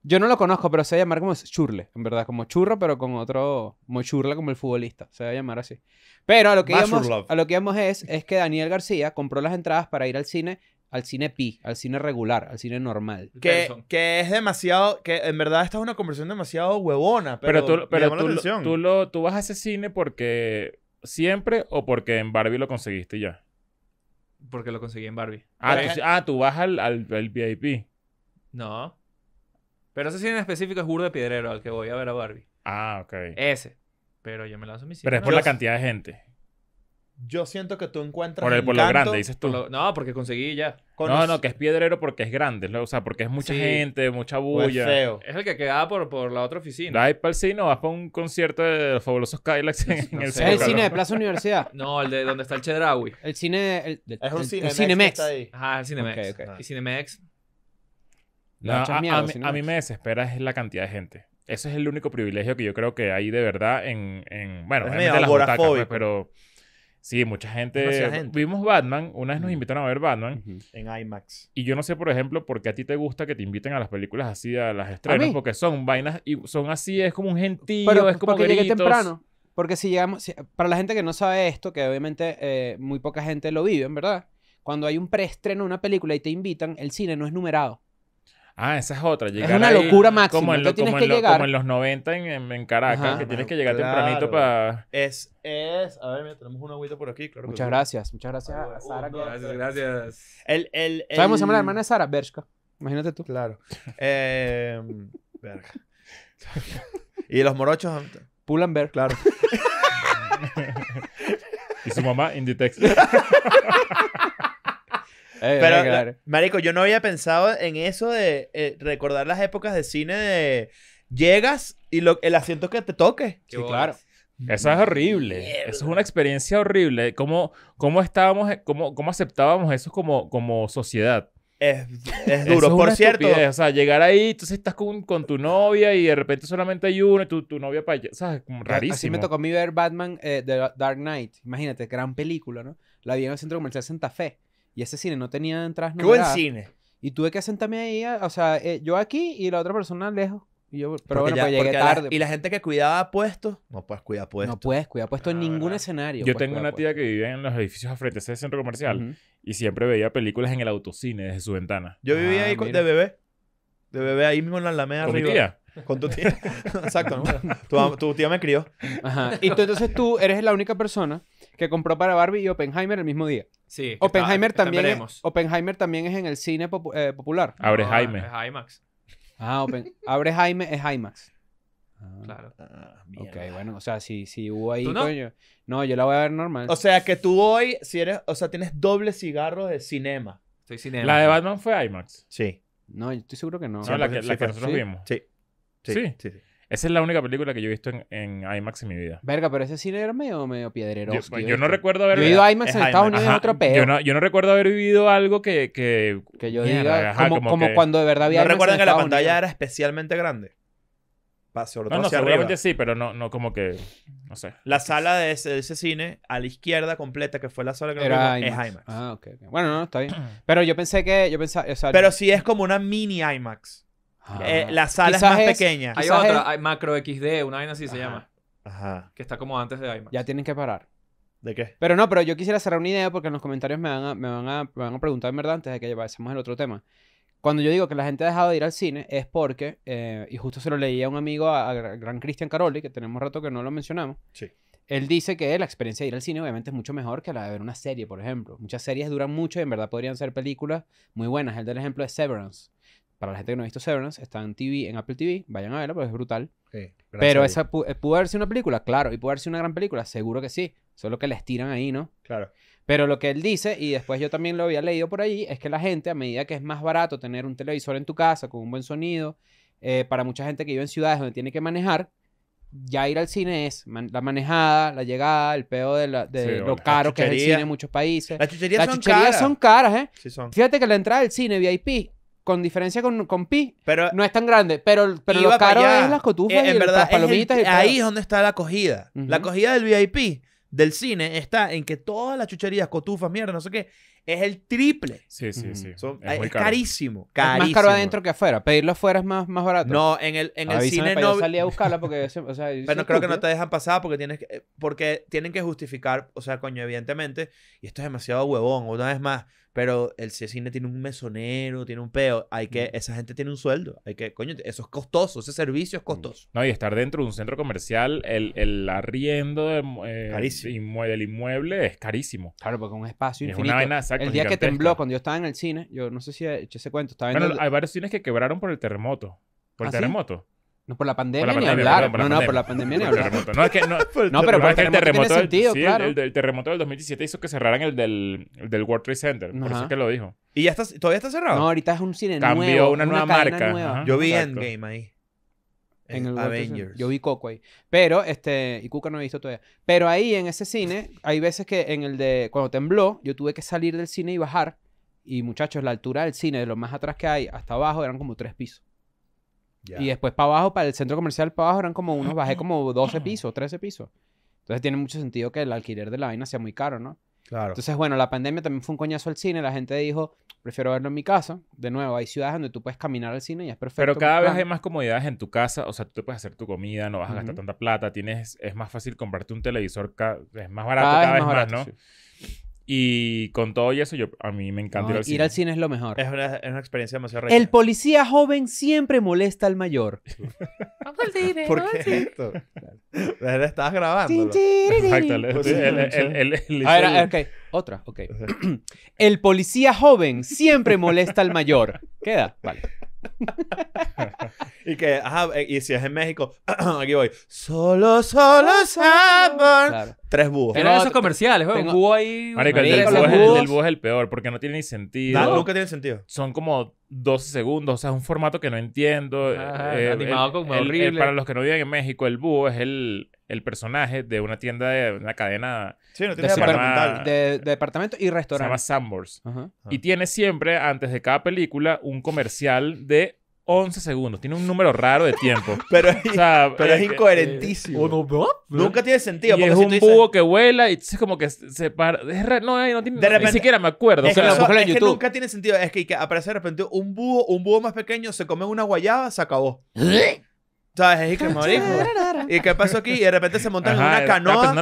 Yo no lo conozco, pero se va a llamar como churle, en verdad, como churro, pero con otro, como churla como el futbolista, se va a llamar así. Pero a lo que íbamos, a lo que es, es que Daniel García compró las entradas para ir al cine, al cine pi, al cine regular, al cine normal. Que, que es demasiado, que en verdad esta es una conversión demasiado huevona, pero, pero tú, pero tú, lo, tú, vas a ese cine porque siempre o porque en Barbie lo conseguiste ya. Porque lo conseguí en Barbie. Ah, ah tú, vas al, al, al VIP. No. Pero ese cine en específico es de Piedrero, al que voy a ver a Barbie. Ah, ok. Ese. Pero yo me lanzo mi Pero es por la cantidad de gente. Yo siento que tú encuentras. Por, el, por lo grande, dices tú. no, porque conseguí ya. No, no, que es piedrero porque es grande. O sea, porque es mucha gente, mucha bulla. Es el que quedaba por, por la otra oficina. Vas para el cine o vas para un concierto de los fabulosos Cadillacs en, el cine Es el cine de Plaza Universidad. No, el de donde está el Chedraui. El cine. El, el- Cinemex. el Cinemex. Ok, Cinemex a, mí, me desespera es la cantidad de gente. Ese es el único privilegio que yo creo que hay de verdad en... en bueno, en las butacas, pues, pero... Sí, mucha gente, Vimos Batman, una vez nos invitaron a ver Batman. En IMAX. Y yo no sé, por ejemplo, por qué a ti te gusta que te inviten a las películas así, a las estrenos, porque son vainas y son así, es como un gentío, Pero, es como porque Llegué temprano. Porque si llegamos, para la gente que no sabe esto, que obviamente eh, muy poca gente lo vive, en verdad, cuando hay un preestreno de una película y te invitan, el cine no es numerado. Ah, esa es otra. Llegar es una locura máxima. Como en, los 90 en, en Caracas, que tienes que llegar tempranito para... Es, es... A ver, mira, tenemos un agüita por aquí. Claro muchas gracias. Muchas gracias a Sara. gracias, gracias. El, el, el... ¿Sabemos la hermana de Sara? Bershka. Imagínate tú. Claro. Eh, verga. y los morochos... Pulanberg. Claro. y su mamá, Inditex. Eh, eh, Pero, Marico, yo no había pensado en eso de eh, recordar las épocas de cine de llegas y lo, el asiento que te toque. Sí, claro. Eso es horrible. Eso es una experiencia horrible. ¿Cómo, cómo estábamos, cómo, cómo aceptábamos eso como, como sociedad? Es, duro, por cierto. O sea, llegar ahí, entonces estás con, con tu novia y de repente solamente hay uno y tu, tu novia para allá. O sea, es rarísimo. Así me tocó a mí ver Batman de The Dark Knight. Imagínate, gran película, ¿no? La vi en el centro comercial Santa Fe. Y ese cine no tenía entradas ¡Qué en cine! Y tuve que sentarme ahí, o sea, eh, yo aquí y la otra persona lejos. Y yo, pero bueno, pues llegué tarde. y la gente que cuidaba puestos, no puedes cuidar puestos. No puedes cuidar puesto en ningún escenario. Yo pues, tengo una tía que vive en los edificios a del centro comercial y siempre veía películas en el autocine desde su ventana. Yo vivía ah, ahí de bebé. De bebé ahí mismo en la Alameda arriba. Con tu tía. Exacto. ¿no? tu, tía me crió. Ajá. Y entonces tú eres la única persona que compró para Barbie y Oppenheimer el mismo día. Sí. Oppenheimer, también Oppenheimer también es en el cine eh, popular. Ah, abre Jaime. Es IMAX. Ah, Abre Jaime es IMAX. claro. Ah, ok, bueno, o sea, si, si hubo ahí, no? coño. No, yo la voy a ver normal. O sea, que tú hoy, si eres, o sea, tienes doble cigarro de cinema. Soy cinema. ¿La de Batman fue IMAX? Sí. No, yo estoy seguro que no. No, la que, nosotros vimos. Sí. Sí. sí. sí. Esa es la única película que yo he visto en, en IMAX en mi vida. Verga, pero ese cine era medio, medio piedrero. Yo, no recuerdo haber... vivido IMAX en Estados Unidos otro Yo no, recuerdo haber vivido algo que... Que, que yo diga, como, como, cuando de verdad había ¿No recuerdan que la pantalla era especialmente grande? no, no, seguramente sí, pero no, no como que... No sé. La sala de ese, cine, a la izquierda completa, que fue la sala que era es IMAX. Ah, ok. Bueno, no, está bien. Pero yo pensé que... Yo pero sí es como una mini IMAX. Ah. Eh, la sala es más pequeña. Hay otra, hay macro XD, una vaina así se llama. Ajá. Que está como antes de IMAX. Ya tienen que parar. ¿De qué? Pero no, pero yo quisiera cerrar una idea porque en los comentarios me van a, me van a, van a preguntar en verdad antes de que pasemos al otro tema. Cuando yo digo que la gente ha dejado de ir al cine es porque, eh, y justo se lo leía a un amigo, a, gran Cristian Caroli, que tenemos rato que no lo mencionamos. Sí. Él dice que la experiencia de ir al cine obviamente es mucho mejor que la de ver una serie, por ejemplo. Muchas series duran mucho y en verdad podrían ser películas muy buenas. Él del ejemplo de Severance para la gente que no ha visto Severance, está en TV, en Apple TV, vayan a verlo... porque es brutal. Pero esa eh, pudo haber sido una película, claro, y pudo haber una gran película, seguro que sí. Solo que les tiran ahí, ¿no? Claro. Pero lo que él dice, y después yo también lo había leído por ahí, es que la gente, a medida que es más barato tener un televisor en tu casa con un buen sonido, eh, para mucha gente que vive en ciudades donde tiene que manejar, ya ir al cine es la manejada, la llegada, el pedo de, la, de lo caro que es el cine en muchos países. Las chucherías, son, caras. son ¿eh? Sí son. Fíjate que la entrada del cine VIP con diferencia con, con Pi, pero, no es tan grande. Pero, lo caro es las cotufas eh, y verdad, las palomitas. ahí es donde está la acogida. La acogida del VIP, del cine, está en que todas las chucherías, cotufas, mierda, no sé qué, es el triple. Sí, sí, sí. es, eh, carísimo, Es más caro adentro que afuera. Pedirlo afuera es más, más barato. No, en el, en el cine no. Yo salí a buscarla porque. O pero creo que no te dejan pasar porque tienes eh, porque tienen que justificar. O sea, coño, evidentemente. Y esto es demasiado huevón. Una vez más, pero el cine tiene un mesonero, tiene un peo. Hay que, esa gente tiene un sueldo. Hay que, coño, eso es costoso, ese servicio es costoso. No, y estar dentro de un centro comercial, el, arriendo de, eh, del inmueble es carísimo. Claro, porque es un espacio infinito. Es una vaina, exacto, el día que tembló, cuando yo estaba en el cine, yo no sé si eché ese cuento. Estaba bueno, hay varios cines que quebraron por el terremoto. Por el ¿Ah, terremoto. No por la pandemia, ni hablar. no, no, por la pandemia ni hablar. No, es que, no, pero por el terremoto, sentido, sí, claro. el, terremoto del 2017 hizo que cerraran el del, del World Trade Center. Por eso es que lo dijo. ¿Y ya está, todavía está cerrado? No, ahorita es un cine nuevo. Cambió una, nueva marca. Yo vi Endgame ahí. En, el Avengers. Yo vi Coco ahí. Pero, este, y Cuca no he visto todavía. Pero ahí en ese cine, hay veces que en el de, cuando tembló, yo tuve que salir del cine y bajar. Y muchachos, la altura del cine, de lo más atrás que hay hasta abajo, eran como tres pisos. Y después para abajo, para el centro comercial para abajo, eran como unos, bajé como 12 pisos, 13 pisos. Entonces tiene mucho sentido que el alquiler de la vaina sea muy caro, ¿no? Claro. Entonces, bueno, la pandemia también fue un coñazo al cine. La gente dijo, prefiero verlo en mi casa. De nuevo, hay ciudades donde tú puedes caminar al cine y es perfecto. Pero cada vez hay más comodidades en tu casa. O sea, tú te puedes hacer tu comida, no vas a gastar tanta plata. Tienes, es más fácil comprarte un televisor. Es más barato cada, vez, más, ¿no? Y con todo y eso, yo, a mí me encanta ir al cine. Ir al cine es lo mejor. Es una, es una experiencia demasiado rica. El policía joven siempre molesta al mayor. Vamos al cine. ¿Por qué es esto? Estabas grabando. Exacto. a ver, ok. Otra, ok. el policía joven siempre molesta al mayor. ¿Queda? Vale. y que, ajá, eh, y si es en México, aquí voy. Solo, solo sabor. Tres búhos. Eran esos comerciales, güey. Un ahí. el del, búho es, el peor porque no tiene ni sentido. nunca tiene sentido. Son como 12 segundos, o sea, es un formato que no entiendo. Eh, animado como eh, horrible. para los que no viven en México, el búho es el, el personaje de una tienda de una cadena de, departamento y restaurante. Se llama Sambors. Y ah. tiene siempre, antes de cada película, un comercial de 11 segundos. Tiene un número raro de tiempo. pero, es, eh, incoherentísimo. Eh, nunca tiene sentido. es un búho que vuela y es como que se para. no, eh, ni siquiera me acuerdo. Es, que nunca tiene sentido. Es que, aparece de repente un búho, un búho más pequeño, se come una guayaba, se acabó y ¿Y qué pasó aquí? Y de repente se montan en una canoa.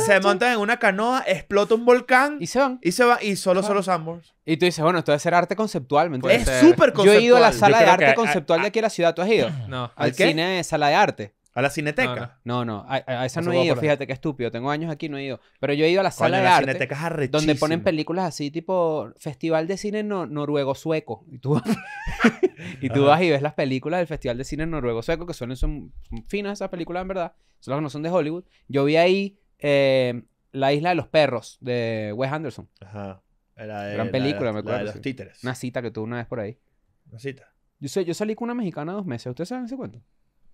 Se montan en una canoa, explota un volcán. Y se van. Y se Y solo, solo ambos Y tú dices, bueno, esto debe ser arte conceptual, Es súper conceptual. Yo he ido a la sala de arte ah, conceptual de ah, aquí a la ciudad. ¿Tú has ido? No. Al cine, sala de arte. ¿A la Cineteca? no, no, a, esa no, he ido, fíjate que estúpido, tengo años aquí, no he ido. Pero yo he ido a la sala de arte, donde ponen películas así, tipo Festival de Cine Noruego-Sueco. Y tú, y tú vas y ves las películas del Festival de Cine Noruego-Sueco, que son, son finas esas películas, en verdad, son las que no son de Hollywood. Yo vi ahí eh, La Isla de los Perros, de Wes Anderson. Ajá. Gran película, me acuerdo. Una cita que tuve una vez por ahí. Una cita. Yo, yo salí con una mexicana dos meses. ¿Ustedes saben ese cuento?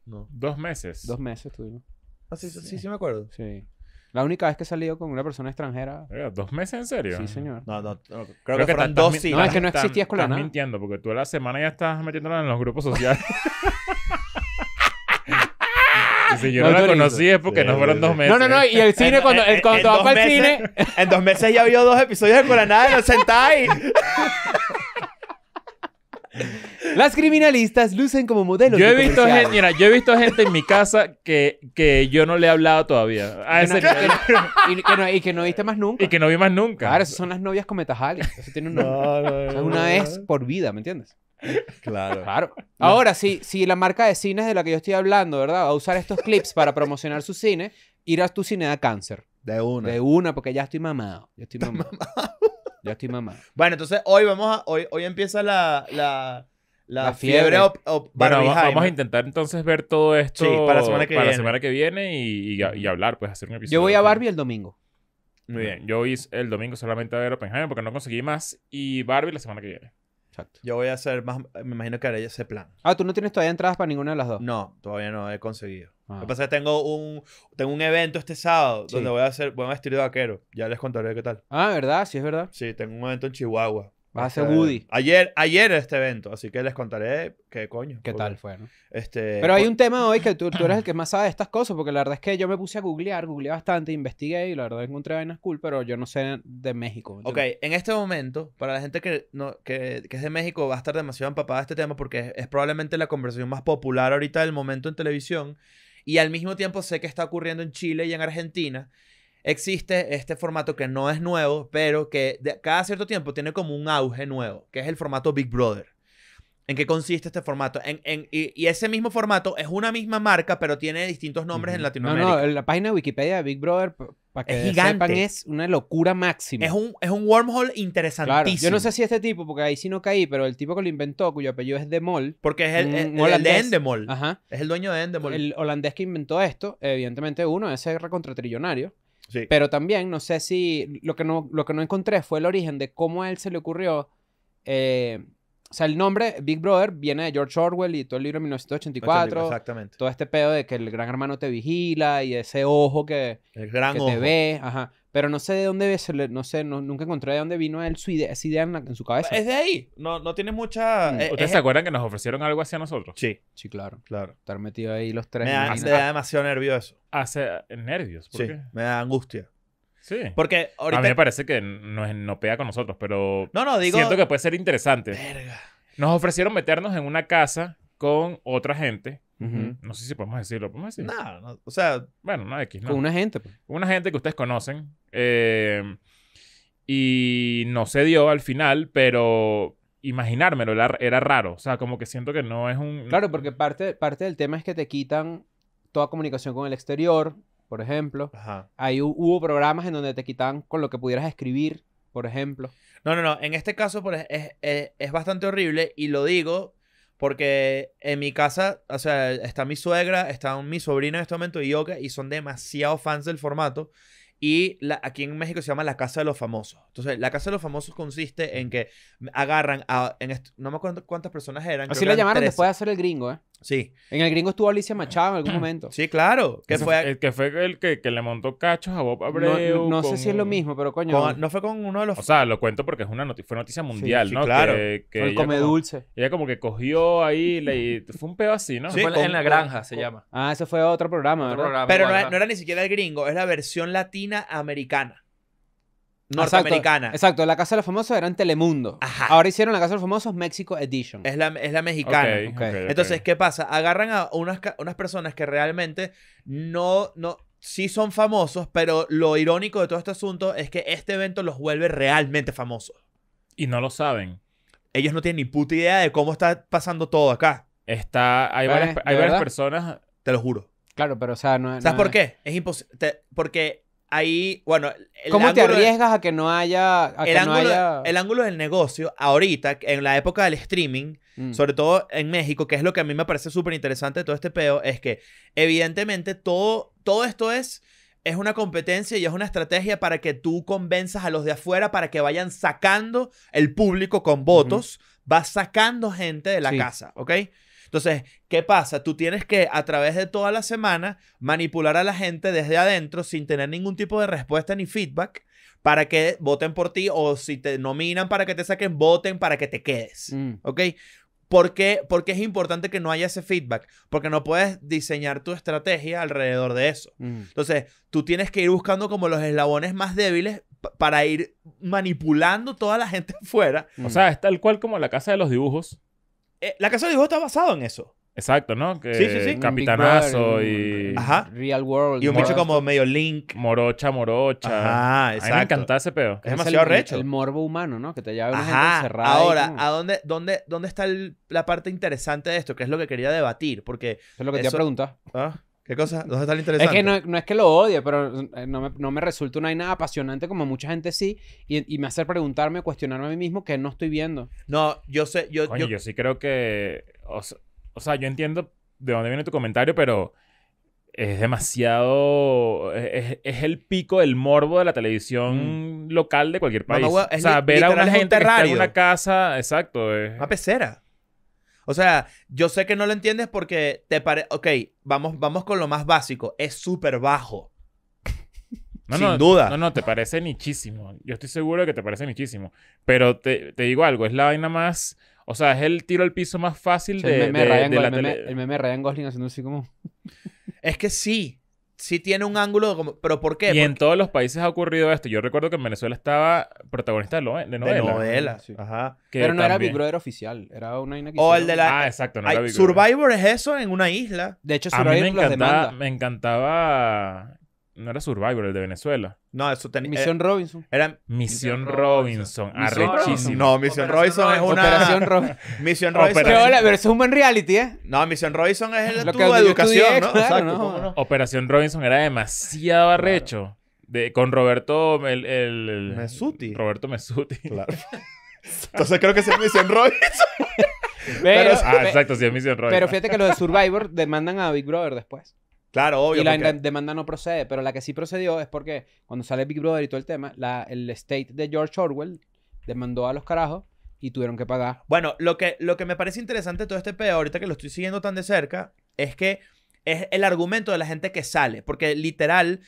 No. Dos meses. Dos meses tuvimos. Ah, sí, sí, sí, me acuerdo. Sí. La única vez que he salido con una persona extranjera. ¿Dos meses en serio? Sí, señor. No, no, creo, que, fueron dos sí. No, es que no existía escuela no mintiendo porque tú a la semana ya estás metiéndola en los grupos sociales. si yo no, la conocí es porque no fueron dos meses. No, no, no. Y el cine, cuando, cuando en vas para el cine. En dos meses ya vio dos episodios de Coranada y nos sentáis. Las criminalistas lucen como modelos. Yo he visto gente, yo en mi casa que, que yo no le he hablado todavía. y, que no, viste más nunca. Y que no vi más nunca. Claro, esas son las novias con metajali. Eso tiene un una vez por vida, ¿me entiendes? Claro. Claro. Ahora, si, si la marca de cines de la que yo estoy hablando, ¿verdad? Va a usar estos clips para promocionar su cine, Irás a tu cine a cáncer. De una. De una, porque ya estoy mamado. Yo estoy mamado. Ya estoy mamá. Bueno, entonces hoy vamos a, hoy, hoy empieza la, la, la, fiebre, bueno, vamos a intentar entonces ver todo esto para la semana que viene, y, hablar, pues hacer un episodio. Yo voy a Barbie el domingo. Muy bien, yo voy el domingo solamente a ver Oppenheimer porque no conseguí más y Barbie la semana que viene. Yo voy a hacer más, me imagino que haré ese plan. Ah, tú no tienes todavía entradas para ninguna de las dos. No, todavía no he conseguido. Lo que ah. pasa es que tengo un, tengo un evento este sábado donde voy a hacer, voy a vestir de vaquero. Ya les contaré qué tal. Ah, ¿verdad? Sí, es verdad. Sí, tengo un evento en Chihuahua. Va a ser este, Woody. Ayer, ayer este evento, así que les contaré qué coño. ¿Qué tal fue? ¿no? Este, Pero hay un tema hoy que tú, tú, eres el que más sabe de estas cosas, porque la verdad es que yo me puse a googlear, googleé bastante, investigué y la verdad encontré vainas cool, pero yo no sé de México. Ok, en este momento, para la gente que, no, que, que, es de México, va a estar demasiado empapada este tema porque es, es probablemente la conversación más popular ahorita del momento en televisión y al mismo tiempo sé que está ocurriendo en Chile y en Argentina existe este formato que no es nuevo, pero que cada cierto tiempo tiene como un auge nuevo, que es el formato Big Brother. ¿En qué consiste este formato? En, en, y, ese mismo formato es una misma marca, pero tiene distintos nombres en Latinoamérica. No, no, la página de Wikipedia de Big Brother, para que es sepan, es una locura máxima. Es un, es un wormhole interesantísimo. Yo no sé si este tipo, porque ahí sí no caí, pero el tipo que lo inventó, cuyo apellido es Demol. Porque es el, el, de Endemol. Ajá. Es el dueño de Endemol. El holandés que inventó esto, evidentemente uno, ese recontratrillonario. Pero también, no sé si lo que no, lo que no encontré fue el origen de cómo a él se le ocurrió eh, o sea, el nombre Big Brother viene de George Orwell y todo el libro de 1984. Exactamente. Todo este pedo de que el gran hermano te vigila y ese ojo que, te ve. Ajá. Pero no sé de dónde no sé, nunca encontré de dónde vino él su idea, esa idea en, su cabeza. Es de ahí. No, no tiene mucha. Mm. Eh, ¿Ustedes eh, se acuerdan que nos ofrecieron algo hacia nosotros? Sí. Sí, claro. Claro. Estar metido ahí los tres. Me da, demasiado nervioso. Hace ah, nervios. Me da angustia. Sí. Porque ahorita... A mí me parece que no, no pega con nosotros, pero... No, no, digo... Siento que puede ser interesante. Verga. Nos ofrecieron meternos en una casa con otra gente. No sé si podemos decirlo. ¿Podemos No, o sea... Bueno, no X, no. Con una gente. Pues. Una gente que ustedes conocen. Eh, y no se dio al final, pero imaginármelo era, era, raro. O sea, como que siento que no es un... Claro, porque parte, parte del tema es que te quitan toda comunicación con el exterior, por ejemplo. Ajá. Ahí hubo programas en donde te quitaban con lo que pudieras escribir, por ejemplo. No, no, no. En este caso es, es- es bastante horrible y lo digo porque en mi casa, o sea, está mi suegra, está mi sobrina en este momento y yo, que- y son demasiado fans del formato. Y la- aquí en México se llama la Casa de los Famosos. Entonces, la Casa de los Famosos consiste en que agarran a... En no me acuerdo cuántas personas eran. Así lo llamaron después de hacer el gringo, ¿eh? Sí. En el gringo estuvo Alicia Machado en algún momento. Sí, claro. Que fue, el que fue el que, le montó cachos a Bob Abreu. No, sé si es lo mismo, pero coño. no fue con uno de los. O sea, lo cuento porque es una noticia, fue noticia mundial, ¿no? Claro. el come dulce. Ella como que cogió ahí. Le, fue un peo así, ¿no? Sí, en la granja se llama. Ah, ese fue otro programa, pero no era, ni siquiera el gringo, es la versión latina americana norteamericana. Exacto, exacto, la Casa de los Famosos era en Telemundo. Ajá. Ahora hicieron la Casa de los Famosos México Edition. Es la, es la mexicana. Entonces, ¿qué pasa? Agarran a unas, unas personas que realmente no, no, sí son famosos, pero lo irónico de todo este asunto es que este evento los vuelve realmente famosos. Y no lo saben. Ellos no tienen ni puta idea de cómo está pasando todo acá. Está, hay, varias, hay varias personas. Te lo juro. Claro, pero o sea, no. ¿Sabes por qué? Es imposible. Porque ahí, bueno... El ¿Cómo te arriesgas a que no haya... el, ángulo, no el ángulo del negocio, ahorita, en la época del streaming, mm. sobre todo en México, que es lo que a mí me parece súper interesante de todo este peo, es que evidentemente todo, todo esto es... Es una competencia y es una estrategia para que tú convenzas a los de afuera para que vayan sacando el público con votos, vas sacando gente de la casa, ¿ok? Entonces, ¿qué pasa? Tú tienes que a través de toda la semana manipular a la gente desde adentro sin tener ningún tipo de respuesta ni feedback para que voten por ti o si te nominan para que te saquen, voten para que te quedes. Mm. ¿Ok? ¿Por qué? Porque es importante que no haya ese feedback, porque no puedes diseñar tu estrategia alrededor de eso. Mm. Entonces, tú tienes que ir buscando como los eslabones más débiles para ir manipulando toda la gente fuera mm. O sea, es tal cual como la casa de los dibujos, eh, la Casa de juego está basada en eso. Exacto, ¿no? Que sí, sí, sí. Capitanazo y... Ajá. Real World. Y un bicho como medio Link. Morocha, morocha. Ah, exacto. A me Es, demasiado el, recho. El morbo humano, ¿no? Que te lleva una gente encerrada. Ahora, ¿a dónde, dónde, dónde está la parte interesante de esto? Que es lo que quería debatir, porque... es lo que te iba a preguntar. ¿Ah? ¿Qué cosa? ¿Dónde está interesante? Es que no, no es que lo odie, pero eh, no me, no me resulta una vaina apasionante como mucha gente sí. Y, me hace preguntarme, cuestionarme a mí mismo que no estoy viendo. No, yo sé. Yo, yo... sí creo que. O, sea, yo entiendo de dónde viene tu comentario, pero es demasiado. Es, el pico del morbo de la televisión mm. local de cualquier país. o sea, ver a una gente que está en una casa. Exacto. Es, pecera. O sea, yo sé que no lo entiendes porque te parece... Ok, vamos, vamos con lo más básico. Es súper bajo. No, Sin duda. No, no, te parece nichísimo. Yo estoy seguro de que te parece nichísimo. Pero te, te digo algo, es la vaina más... O sea, es el tiro al piso más fácil de, el meme el Ryan Gosling haciendo así como... Es que sí, sí tiene un ángulo, pero ¿por qué? Y en todos los países ha ocurrido esto. Yo recuerdo que en Venezuela estaba protagonista de, novela. De novela, sí. Ajá. pero no era mi Brother oficial, era una O el de la... Ah, exacto, no era Survivor es eso en una isla. De hecho, Survivor A mí me, encantaba, me encantaba no era Survivor, el de Venezuela. No, eso tenía. Misión eh, Robinson. Era Misión Robinson. Arrechísimo. No, Misión Robinson, es una. Operación Robinson. Misión Robinson. Pero, eso es un buen reality, ¿eh? No, Misión Robinson es el, de educación, ¿no? Exacto. Operación Robinson era demasiado arrecho. De, con Roberto. El, el, Mesuti. Roberto Mesuti. Claro. Entonces creo que es Misión Robinson. ah, exacto, sí es Misión Robinson. Pero ah, fíjate que los de Survivor demandan a Big Brother después. Claro, obvio. Y la demanda no procede, pero la que sí procedió es porque cuando sale Big Brother y todo el tema, la, el state de George Orwell demandó a los carajos y tuvieron que pagar. Bueno, lo que, lo que me parece interesante de todo este pedo, ahorita que lo estoy siguiendo tan de cerca, es que es el argumento de la gente que sale, porque literal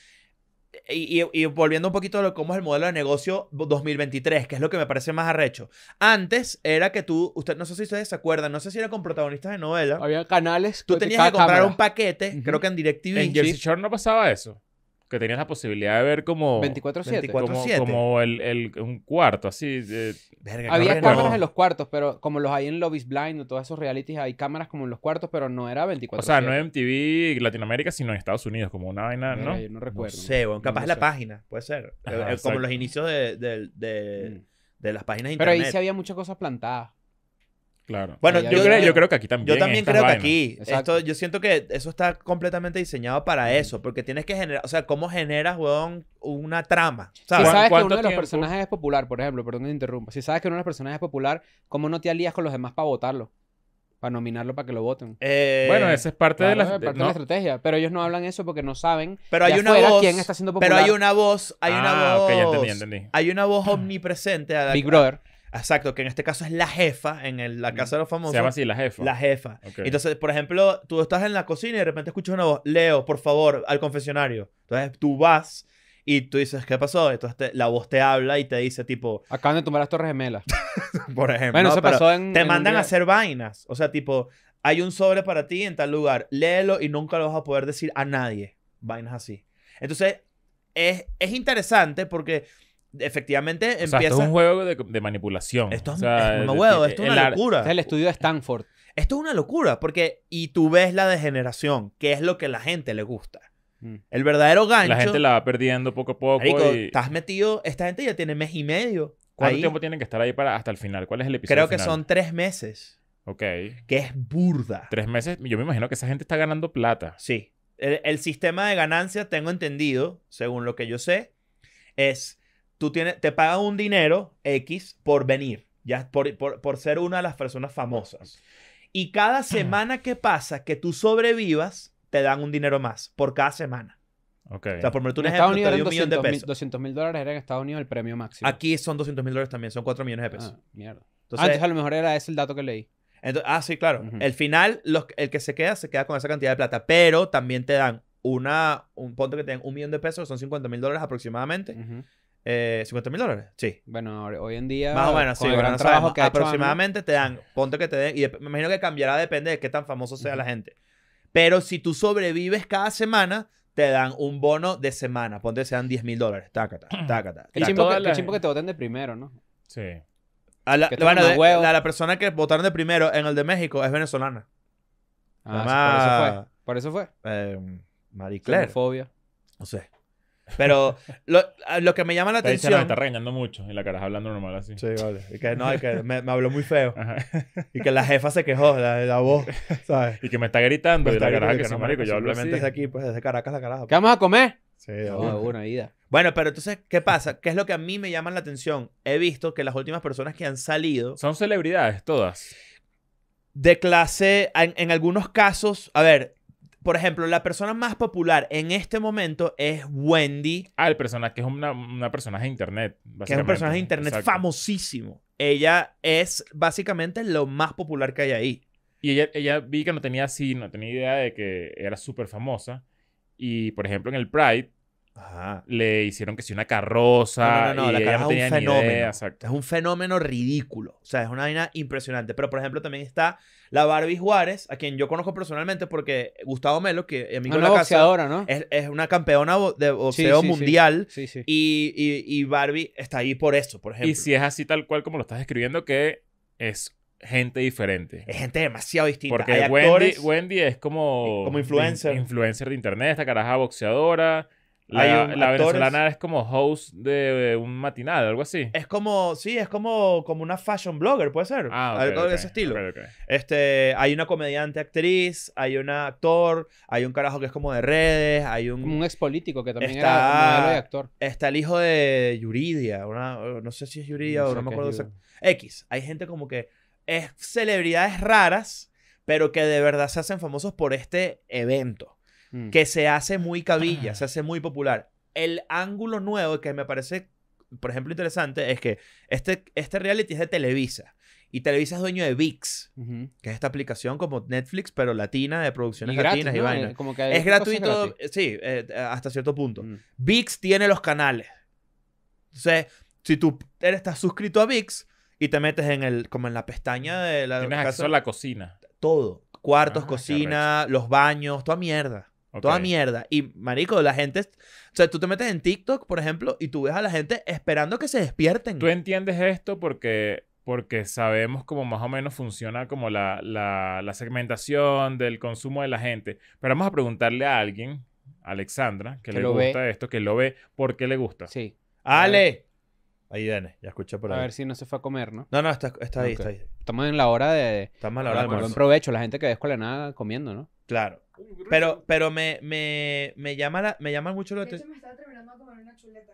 y, volviendo un poquito a lo, cómo es el modelo de negocio 2023, que es lo que me parece más arrecho. Antes era que tú, usted, no sé si ustedes se acuerdan, no sé si era con protagonistas de novela. Había canales. Tú tenías que comprar un paquete, creo que en DirecTV. En Jersey Shore no pasaba eso que tenías la posibilidad de ver como 24/7 como, el, un cuarto así había cámaras en los cuartos pero como los hay en Lobbies Blind o todos esos realities hay cámaras como en los cuartos pero no era 24 o sea no en MTV Latinoamérica sino en Estados Unidos como una vaina no no recuerdo no sé capaz la página puede ser eh, como los inicios de, mm. de las páginas de internet pero ahí sí había muchas cosas plantadas Claro. Bueno, yo, creo, que aquí también. Yo también creo que aquí. yo siento que eso está completamente diseñado para eso, porque tienes que generar, o sea, ¿cómo generas, una trama? si sabes que uno de los personajes es popular, por ejemplo, perdón que te interrumpa, si sabes que uno de los personajes es popular, ¿cómo no te alías con los demás para votarlo? Para nominarlo para que lo voten. Eh, bueno, esa es parte, de, la, estrategia. Pero ellos no hablan eso porque no saben pero hay una voz, quién está haciendo popular. Pero hay una voz, hay una ah, voz. Hay una voz omnipresente. A Big Brother. Exacto, que en este caso es la jefa en la casa de los famosos. Se llama así, la jefa. La jefa. Entonces, por ejemplo, tú estás en la cocina y de repente escuchas una voz, Leo, por favor, al confesionario. Entonces tú vas y tú dices, ¿qué pasó? Entonces la voz te habla y te dice, tipo. Acaban de tomar las Torres Gemelas. por ejemplo. Bueno, se pasó en. Te mandan a hacer vainas. O sea, tipo, hay un sobre para ti en tal lugar, léelo y nunca lo vas a poder decir a nadie. Vainas así. Entonces, es, es interesante porque efectivamente empieza... es un juego de, manipulación. Esto es, esto es una locura. es el estudio de Stanford. Esto es una locura, porque... Y tú ves la degeneración, que es lo que la gente le gusta. Mm. El verdadero gancho... La gente la va perdiendo poco a poco estás metido... Esta gente ya tiene mes y medio. ¿Cuánto tiempo tienen que estar ahí para hasta el final? ¿Cuál es el episodio Creo que son tres meses. Ok. Que es burda. Tres meses. Yo me imagino que esa gente está ganando plata. Sí. El, el sistema de ganancia, tengo entendido, según lo que yo sé, es tú tienes, te pagan un dinero X por venir, ya por, por, por ser una de las personas famosas. Y cada semana que pasa que tú sobrevivas, te dan un dinero más por cada semana. Okay. O sea, por poner un en ejemplo, te 200 mil dólares era en Estados Unidos el premio máximo. Aquí son 200 mil dólares también, son 4 millones de pesos. Ah, mierda. Entonces, Antes a lo mejor era ese el dato que leí. ah, sí, claro. El final, los, el que se queda, se queda con esa cantidad de plata. Pero también te dan una, un punto que te un millón de pesos, son 50 mil dólares aproximadamente. Uh eh, 50 mil dólares, sí. Bueno, hoy en día. Más o menos, sí. que aproximadamente te dan, ponte que te den, y me imagino que cambiará, depende de qué tan famoso sea la gente. Pero si tú sobrevives cada semana, te dan un bono de semana. Ponte que sean 10 mil dólares. Tácata, tácata. Qué chimbo que, te voten de primero, ¿no? Sí. A la, bueno, la, persona que votaron de primero en el de México es venezolana. Ah, por eso fue. Por eso fue. Eh, Marie Claire. No sé. Pero lo, lo que me llama la atención. está regañando mucho y la caraja hablando normal así. Sí, vale. Y que no, y que me, habló muy feo. Y que la jefa se quejó, la, la voz, ¿sabes? Y que me está gritando. de y la caraja que, no, marico, yo hablo desde aquí, pues desde Caracas, la caraja. ¿Qué vamos a comer? Sí, de buena vida. Bueno, pero entonces, ¿qué pasa? ¿Qué es lo que a mí me llama la atención? He visto que las últimas personas que han salido. Son celebridades, todas. De clase, en, en algunos casos, a ver, por ejemplo, la persona más popular en este momento es Wendy. Ah, el personaje que es una, una personaje de internet. Que es un personaje de internet famosísimo. Ella es básicamente lo más popular que hay ahí. Y ella, ella vi que no tenía así, no tenía idea de que era súper famosa. Y por ejemplo, en el Pride, le hicieron que si una carroza. No, no, la carroza es un fenómeno. es un fenómeno ridículo. O sea, es una vaina impresionante. Pero, por ejemplo, también está la Barbie Juárez, a quien yo conozco personalmente porque Gustavo Melo, que amigo de la es, una campeona de boxeo sí, mundial. Sí. Y, y, y Barbie está ahí por eso, por ejemplo. Y si es así tal cual como lo estás escribiendo, que es gente diferente. Es gente demasiado distinta. Porque Wendy, Wendy es como... Como influencer. influencer de internet, esta caraja boxeadora. La, venezolana es como host de un matinal, algo así. Es como, sí, es como, como una fashion blogger, puede ser. Ah, Algo de ese estilo. este, hay una comediante actriz, hay un actor, hay un carajo que es como de redes, hay un... Como un ex político que también está, era modelo actor. Está el hijo de Yuridia, una, no sé si es Yuridia o no me acuerdo. X. Hay gente como que es celebridades raras, pero que de verdad se hacen famosos por este evento. Mm. que se hace muy cabilla, ah. se hace muy popular. El ángulo nuevo que me parece, por ejemplo, interesante es que este, este reality es de Televisa. Y Televisa es dueño de VIX, que es esta aplicación como Netflix, pero latina, de producciones latinas y vainas. Eh, es gratuito, sí, eh, hasta cierto punto. Mm. VIX tiene los canales. Entonces, si tú estás suscrito a VIX y te metes en el, como en la pestaña de la Tienes acceso a la cocina. Todo. Cuartos, ah, cocina, los baños, toda mierda. Toda mierda. Y, marico, la gente... O sea, tú te metes en TikTok, por ejemplo, y tú ves a la gente esperando que se despierten. Tú entiendes esto porque, porque sabemos cómo más o menos funciona como la, segmentación del consumo de la gente. Pero vamos a preguntarle a alguien, Alexandra, que, le gusta esto, que lo ve, ¿por qué le gusta? Sí. Ale, Ahí viene, ya escuché por ahí. A ver si no se fue a comer, ¿no? No, no, está, está ahí, está ahí. Estamos en la hora de. Estamos en la hora de Buen provecho, la gente que ve escuela nada comiendo, ¿no? Claro. Pero, pero me, me, me llama la, me llama mucho lo que. De me estaba terminando de comer una chuleta.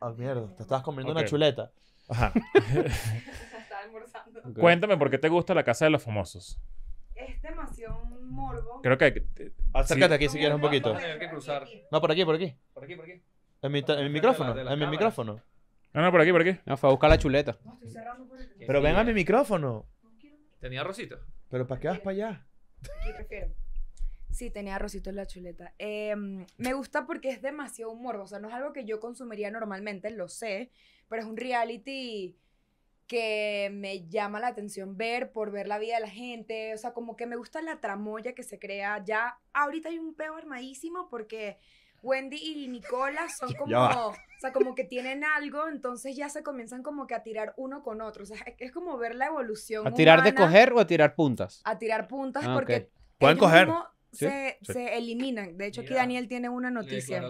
Ah, mierda, te estabas comiendo una chuleta. Ajá. estaba almorzando. Cuéntame, ¿por qué te gusta la casa de los famosos? Es demasiado un morbo. Creo que. Acércate aquí si quieres un poquito. No, por aquí, por aquí. Por aquí, por aquí. en mi micrófono, en mi micrófono. No, no, por aquí, por aquí. No, fue a buscar la chuleta. No, pues, Pero ven mi micrófono. Tenía rosito. Pero ¿para qué vas para allá? Sí, tenía rosito en la chuleta. Em, me gusta porque es demasiado humor. O sea, no es algo que yo consumiría normalmente, lo sé. Pero es un reality que me llama la atención ver por ver la vida de la gente. O sea, como que me gusta la tramoya que se crea. Ya ahorita hay un peo armadísimo porque Wendy y Nicola son como, o sea, como que tienen algo, entonces ya se comienzan como que a tirar uno con otro. O sea, es, como ver la evolución. ¿A tirar de coger o a tirar puntas? A tirar puntas ah, porque. Se, eliminan. De hecho, aquí Daniel tiene una noticia.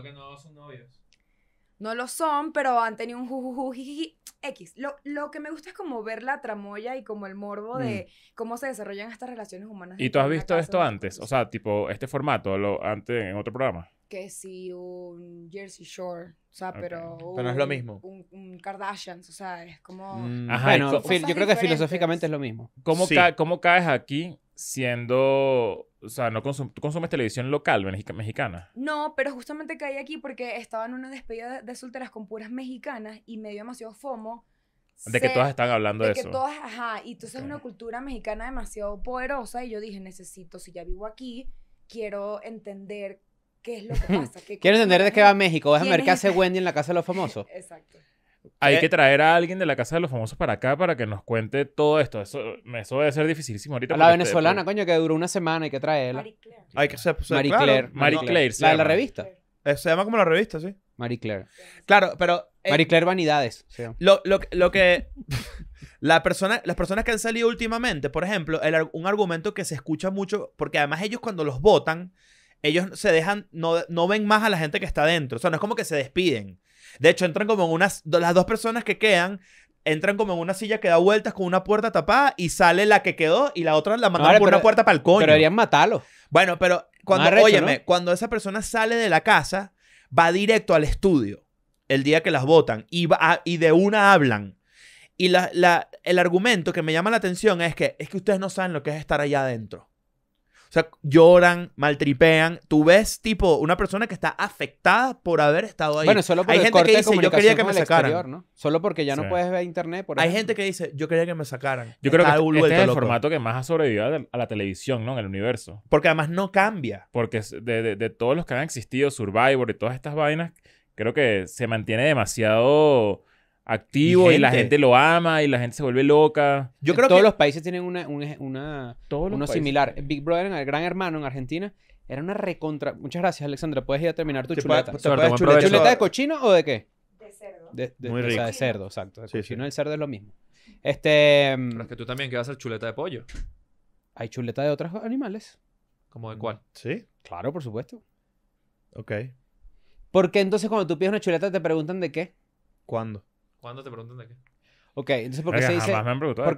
no lo son, pero han tenido un jujujujiji. X. Lo, lo, que me gusta es como ver la tramoya y como el morbo de mm. cómo se desarrollan estas relaciones humanas. ¿Y tú has visto esto antes? O sea, tipo, este formato, lo, antes en otro programa que si un Jersey Shore, o sea, pero, un, pero no es lo mismo. Un, Kardashian o sea, es como... Mm. ajá, bueno, yo creo que filosóficamente es lo mismo. ¿Cómo, ¿Cómo, caes aquí siendo... O sea, no ¿tú consumes televisión local mexicana? No, pero justamente caí aquí porque estaba en una despedida de, solteras con puras mexicanas y me dio demasiado fomo. De que todas están hablando de, de que Todas, ajá, y entonces es una cultura mexicana demasiado poderosa y yo dije, necesito, si ya vivo aquí, quiero entender ¿Qué es lo que pasa? ¿Quieres entender de qué va México. Vas a ver qué hace Wendy en la Casa de los Famosos. Exacto. Hay eh, que traer a alguien de la Casa de los Famosos para acá para que nos cuente todo esto. Eso, debe ser dificilísimo ahorita. la venezolana, coño, que duró una semana, hay que traerla. Marie Claire. Hay que Marie Claire. Marie Claire La de revista. Eh, se llama como la revista, sí. Marie Claire. Claro, pero. eh, Marie Claire Vanidades. Lo, que. La persona, las personas que han salido últimamente, por ejemplo, un argumento que se escucha mucho, porque además ellos cuando los votan, ellos se dejan, no, no ven más a la gente que está dentro. O sea, no es como que se despiden. De hecho, entran como en unas, las dos personas que quedan, entran como en una silla que da vueltas con una puerta tapada y sale la que quedó y la otra la mandan por una puerta para el coño. Pero deberían matarlo. Bueno, pero cuando, óyeme, cuando esa persona sale de la casa, va directo al estudio el día que las votan y, va y de una hablan. Y la, el argumento que me llama la atención es que, es que ustedes no saben lo que es estar allá adentro. O sea, lloran, maltripean. Tú ves, tipo, una persona que está afectada por haber estado ahí. Bueno, solo por gente que dice, yo quería que me sacaran. Solo porque ya no puedes ver internet. Hay gente que dice, yo quería que me sacaran. Yo creo que este, este es el formato que más ha sobrevivido a la, televisión, ¿no? En el universo. Porque además no cambia. Porque de, de todos los que han existido, Survivor y todas estas vainas, creo que se mantiene demasiado activo y, la gente lo ama y la gente se vuelve loca. Yo creo que... todos los países tienen una, una, uno similar. Big Brother, el Gran Hermano en Argentina, era una recontra. Muchas gracias, Alexandra. Puedes ir a terminar tu chuleta. te puedes chuleta. de cochino o de qué? De cerdo. De, Muy rico. O sea, de cerdo, exacto. De cochino El cerdo es lo mismo. Este. Em, Pero es que tú también que vas a hacer chuleta de pollo. Hay chuleta de otros animales. ¿Como de cuál? Sí. Claro, por supuesto. Ok. Porque entonces cuando tú pides una chuleta te preguntan de qué? ¿Cuándo? ¿Cuándo te preguntan de qué? Ok, entonces porque se dice.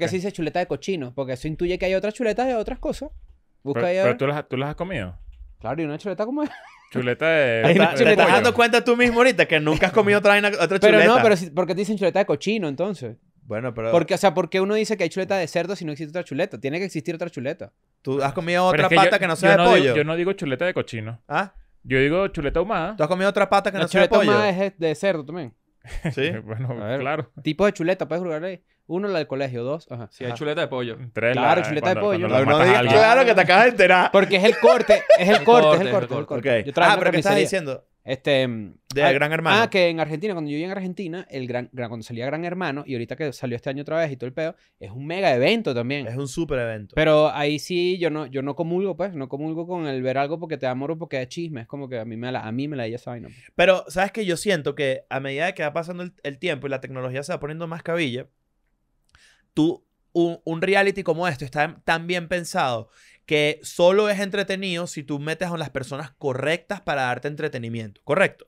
se dice chuleta de cochino. Porque eso intuye que hay otras chuletas de otras cosas. Busca pero, tú, las, has comido. Claro, y una chuleta como es. Chuleta de. te estás dando cuenta tú mismo ahorita que nunca has comido otra, otra chuleta. Pero no, pero si, ¿por qué te dicen chuleta de cochino entonces? Bueno, pero. Porque, o sea, ¿por qué uno dice que hay chuleta de cerdo si no existe otra chuleta? Tiene que existir otra chuleta. Tú has comido otra pata que no sea de pollo. yo no digo chuleta de cochino. ¿Ah? Yo digo chuleta humada. ¿Tú has comido otra pata que no, sea de pollo? chuleta humada es de cerdo también. Sí. bueno, claro. ¿Tipo de chuleta, puedes jugar ahí. Uno, la del colegio. Dos, ajá. Sí, hay chuleta de pollo. Tres, claro, chuleta de pollo. No, claro que te acabas de enterar. Porque es el corte, es el, corte, es el corte. Es el corte. Okay. Ah, pero ¿qué estás diciendo? Este, mm, de ah, Gran ah, Hermano. Ah, que en Argentina, cuando yo vivía en Argentina, el gran, cuando salía Gran Hermano, y ahorita que salió este año otra vez y todo el pedo, es un mega evento también. Es un super evento. Pero ahí sí yo no, yo no comulgo, pues, no comulgo con el ver algo porque te o porque es chisme. Es como que a mí me la, a mí me la ella sabe, ¿no? Pero, ¿sabes qué? Yo siento que a medida que va pasando el, tiempo y la tecnología se va poniendo más cabilla, tú, un, reality como esto está tan bien pensado que solo es entretenido si tú metes a las personas correctas para darte entretenimiento, ¿correcto?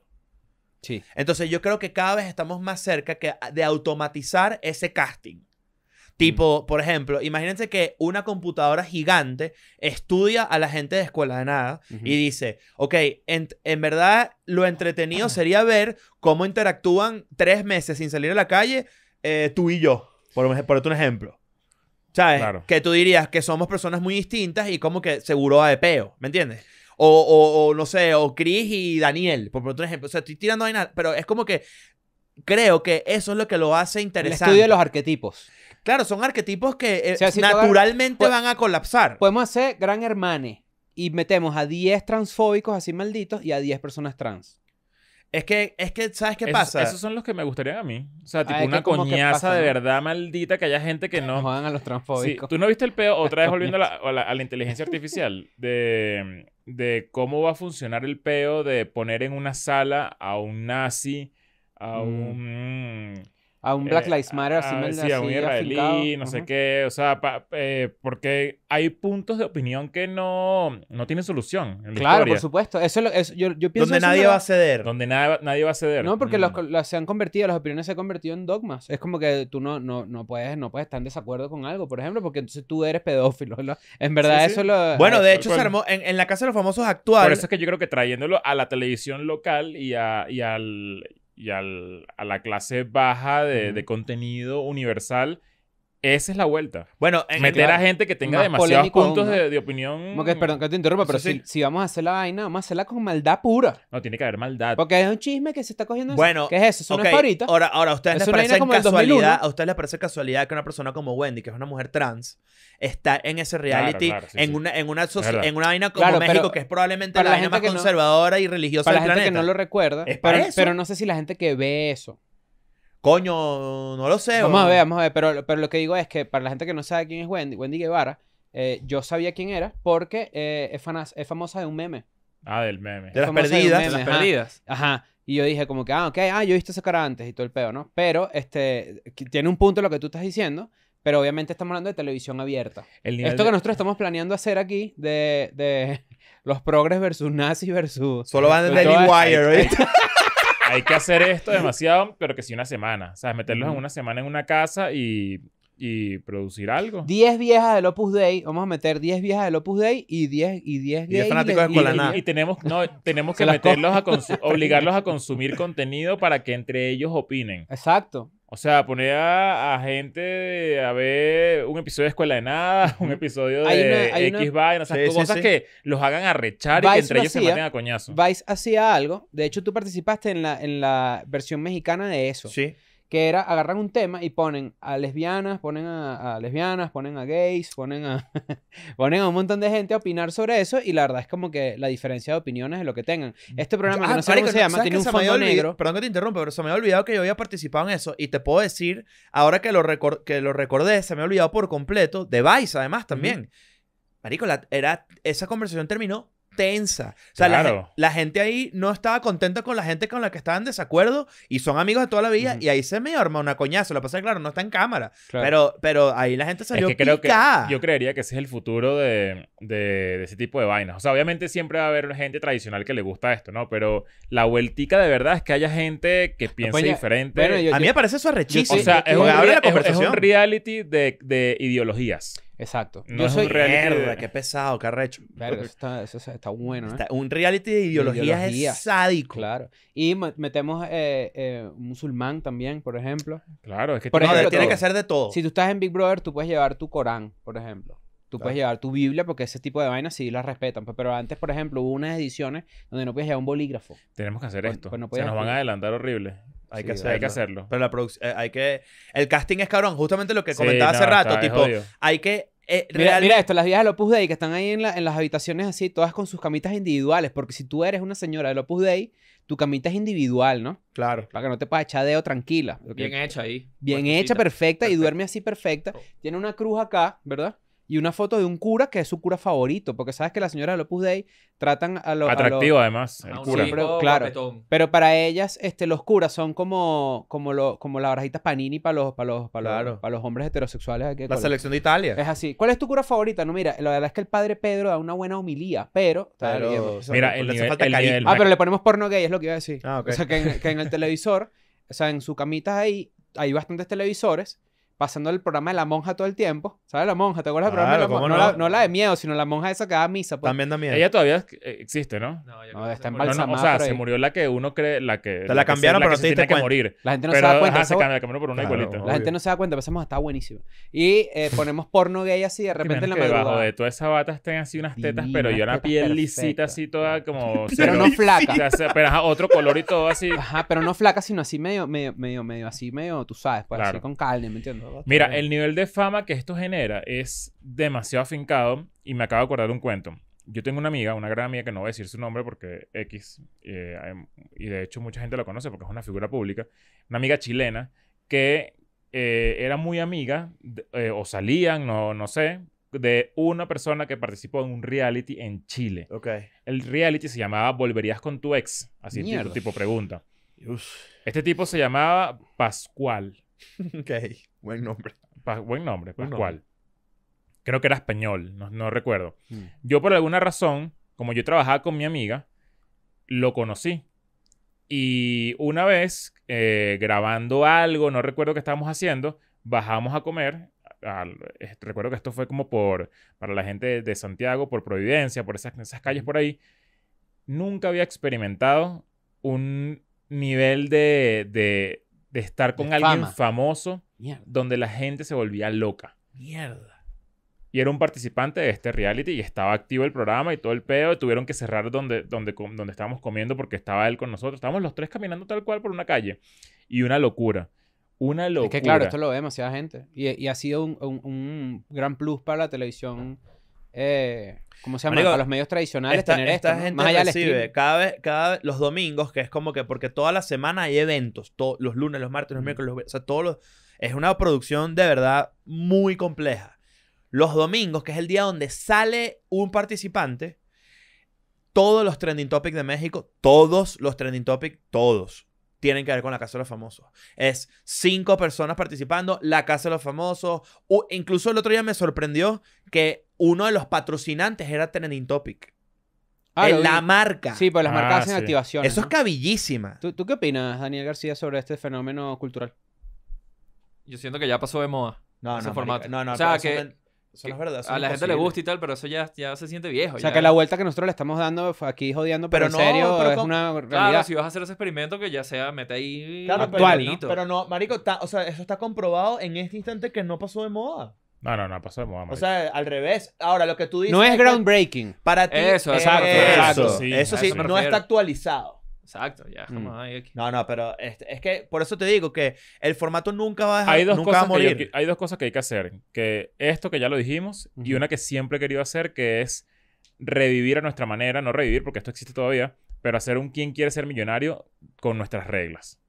Sí. Entonces yo creo que cada vez estamos más cerca de automatizar ese casting. Mm. Tipo, por ejemplo, imagínense que una computadora gigante estudia a la gente de escuela de nada y dice, ok, en, verdad lo entretenido sería ver cómo interactúan tres meses sin salir a la calle eh, tú y yo, por, por ejemplo. ¿Sabes? Que tú dirías que somos personas muy distintas y como que seguro a de ¿me entiendes? O, no sé, o Chris y Daniel, por otro ejemplo. O sea, estoy tirando ahí nada, pero es como que creo que eso es lo que lo hace interesante. El estudio de los arquetipos. Claro, son arquetipos que eh, naturalmente pues van a colapsar. Podemos hacer Gran Hermane y metemos a 10 transfóbicos así malditos y a 10 personas trans. Es que, es que, ¿sabes qué pasa? esos son los que me gustarían a mí. O sea, tipo una coñaza de verdad maldita que haya gente que no. Jodan a los transfóbicos. Tú no viste el peo, otra vez volviendo a la, inteligencia artificial, de, cómo va a funcionar el peo de poner en una sala a un nazi, a mm. un a un Black eh, Lives Matter, así ah, me sí, a un israelí, no sé qué, o sea, eh, porque hay puntos de opinión que no, no tienen solución. En claro, por supuesto. Eso, es yo, yo, pienso. Donde nadie va a ceder. Donde nada, nadie va a ceder. No, porque los, mm. se han convertido, las opiniones se han convertido en dogmas. Es como que tú no, no, no, puedes, no puedes estar en desacuerdo con algo, por ejemplo, porque entonces tú eres pedófilo. En verdad, eso lo. Bueno, de hecho, en, en, la casa de los famosos actuales. Por eso es que yo creo que trayéndolo a la televisión local y, a, y al y a la clase baja de, de contenido universal esa es la vuelta. Bueno, meter a gente que tenga demasiados puntos de, opinión. perdón que te interrumpa, pero Si, vamos a hacer la vaina, vamos a hacerla con maldad pura. No, tiene que haber maldad. Porque es un chisme que se está cogiendo. Bueno, ¿qué es eso? Son okay. Ahora, ¿a ustedes les parece casualidad? ¿A ustedes les parece casualidad que una persona como Wendy, que es una mujer trans, está en ese reality, en, Una, en, una en una vaina como México, que es probablemente la, vaina más conservadora y religiosa para la gente que no lo recuerda. pero no sé si la gente que ve eso Coño, no lo sé. Vamos a ver, vamos a ver. Pero, pero lo que digo es que para la gente que no sabe quién es Wendy, Wendy Guevara, eh, yo sabía quién era porque eh, es, famosa de un meme. Ah, del meme. De las perdidas. De, las perdidas. Ajá. Y yo dije como que, ah, ok, ah, yo he visto esa cara antes y todo el peo, ¿no? Pero, este, tiene un punto lo que tú estás diciendo, pero obviamente estamos hablando de televisión abierta. Esto que nosotros estamos planeando hacer aquí de, los progres versus nazis versus... Solo van de Daily Wire, ¿oíste? hay que hacer esto demasiado, pero que sí una semana. O sea, meterlos en una semana en una casa y, producir algo. 10 viejas del Opus Day, vamos a meter 10 viejas del Opus Day y 10 y 10 Y, y- tenemos, no, tenemos que meterlos a obligarlos a consumir contenido para que entre ellos opinen. Exacto. O sea, poner a, gente a ver un episodio de Escuela de Nada, un episodio de X cosas que los hagan arrechar y que entre ellos se maten a coñazo. Vice hacía algo. De hecho, tú participaste en la versión mexicana de eso. Sí que era agarrar un tema y ponen a lesbianas, ponen a, lesbianas, ponen a gays, ponen a, ponen un montón de gente a opinar sobre eso y la verdad es como que la diferencia de opiniones es lo que tengan. Mm. Este programa, ah, no sé cómo se llama, tiene un fondo negro. Perdón que te interrumpa, pero se me ha olvidado que yo había participado en eso y te puedo decir, ahora que lo, que lo recordé, se me ha olvidado por completo, de Vice además también. Maricola, era, esa conversación terminó tensa. O sea, la, gente ahí no estaba contenta con la gente con la que estaban en desacuerdo y son amigos de toda la vida y ahí se me arma una coñazo. Lo pasa es claro, no está en cámara, pero, pero ahí la gente salió es creo Yo creería que ese es el futuro de, de, ese tipo de vainas. O sea, obviamente siempre va a haber gente tradicional que le gusta esto, ¿no? Pero la vueltica de verdad es que haya gente que ah, piense pues diferente. a mí me parece eso arrechísimo. O sea, es, un, reality de, de ideologías. Exacto. No soy... un qué pesado, qué arrecho. eso está, bueno, ¿no? ¿eh? un reality de ideologías, ideología. es sádico. Claro. Y metemos eh, eh, musulmán también, por ejemplo. Claro, es que tiene que hacer de todo. Si tú estás en Big Brother, tú puedes llevar tu Corán, por ejemplo. Tú puedes llevar tu Biblia porque ese tipo de vainas sí las respetan. Pero antes, por ejemplo, hubo unas ediciones donde no podías llevar un bolígrafo. Tenemos que hacer pues, esto. Pues Se nos van a adelantar horrible. Hay, que hacerlo. hay que hacerlo. Pero la producción, hay que. El casting es cabrón, justamente lo que comentaba hace rato. Tipo, hay que eh, mira, esto, las viejas del Opus Dei que están ahí en, las habitaciones así, todas con sus camitas individuales, porque si tú eres una señora del Opus Dei, tu camita es individual, ¿no? Claro. Para que no te Echar chadeo tranquila. Bien hecha ahí. Bien hecha, perfecta, y duerme así perfecta. Oh. Tiene una cruz acá, ¿verdad? y una foto de un cura que es su cura favorito, porque sabes que las señoras de Lopus tratan a los... Atractivo además, el cura. claro, pero para ellas este, los curas son como, como, lo, como las barajitas panini para los, para los, para los, hombres heterosexuales. la selección de Italia. Es así. ¿Cuál es tu cura favorita? No, mira, la verdad es que el padre Pedro da una buena homilía, pero... mira, el hace falta Ah, pero le ponemos porno gay, es lo que iba a decir. Ah, ok. O sea, que en, en el televisor, o sea, en su camita ahí, hay bastantes televisores pasando el programa de la monja todo el tiempo ¿Sabes la monja? ¿Te acuerdas del de la monja? No, La, de miedo, sino la monja esa que da misa. Pues. También da miedo. Ella todavía eh, existe, ¿no? No, no está embalsamada. o sea, se murió la que uno cree, la que... la cambiaron, que pero se tiene que morir. La gente no se da cuenta. se la cambiaron por una igualita. La gente no se da cuenta, pensamos, está buenísimo. Y eh, ponemos porno gay así, de repente en la madrugada. debajo de toda esa bata estén así unas tetas, pero yo una piel lisita así toda como... pero no flaca. pero otro color y todo así. Ajá, pero no flaca, sino así medio, medio, medio, medio, así medio, tú sabes, pues así con calma, ¿me entiendes? Mira, el nivel de fama que esto genera es demasiado afincado y me acabo de acordar de un cuento. Yo tengo una amiga, una gran amiga que no voy a decir su nombre porque X, eh, em, y de hecho mucha gente lo conoce porque es una figura pública, una amiga chilena que eh, era muy amiga, eh, o salían, no, no sé, de una persona que participó en un reality en Chile. El reality se llamaba Volverías con tu ex, así tipo, tipo pregunta. Este tipo se llamaba Pascual. buen nombre. buen nombre, Pascual creo que era español, no, recuerdo. Mm. Yo por alguna razón, como yo trabajaba con mi amiga, lo conocí. Y una vez, eh, grabando algo, no recuerdo qué estábamos haciendo, bajamos a comer. recuerdo que esto fue como por, para la gente de, Santiago, por Providencia, por esas, esas calles por ahí. Nunca había experimentado un nivel de, de, de estar con alguien famoso donde la gente se volvía loca. Mierda y era un participante de este reality y estaba activo el programa y todo el pedo. Y tuvieron que cerrar donde, donde, donde estábamos comiendo porque estaba él con nosotros. Estábamos los tres caminando tal cual por una calle. Y una locura. Una locura. Es que claro, esto lo ve demasiada gente. Y, ha sido un, gran plus para la televisión. Eh, ¿Cómo se llama? para los medios tradicionales. Esta, tener esta gente recibe cada vez, cada los domingos, que es como que porque toda la semana hay eventos. los lunes, los martes, los mm. miércoles, los, o sea, todos Es una producción de verdad muy compleja los domingos, que es el día donde sale un participante, todos los trending topics de México, todos los trending topics, todos tienen que ver con la Casa de los Famosos. Es cinco personas participando, la Casa de los Famosos. incluso el otro día me sorprendió que uno de los patrocinantes era Trending Topic. Ah, en la marca. Sí, pues las ah, marcas hacen activación. Eso es cabillísima. ¿Tú, qué opinas, Daniel García, sobre este fenómeno cultural? Yo siento que ya pasó de moda. No, no, no, no. O a la gente le gusta y tal, pero eso ya, ya se siente viejo. O sea, que la vuelta que nosotros le estamos dando aquí jodiendo, pero, en serio, es una realidad. si vas a hacer ese experimento, que ya sea, mete ahí claro, pero, ¿no? marico, o sea, eso está comprobado en este instante que no pasó de moda. No, no, no pasó de moda. O sea, al revés. Ahora, lo que tú dices... No es, groundbreaking. Para ti... Eso, exacto. eso, sí no está actualizado. Exacto, ya mm. No, no, pero es, que por eso te digo que el formato nunca va a dejar, hay nunca morir. hay dos cosas que hay que hacer. Que esto que ya lo dijimos y una que siempre he querido hacer que es revivir a nuestra manera, no revivir porque esto existe todavía, pero hacer un quién quiere ser millonario con nuestras reglas.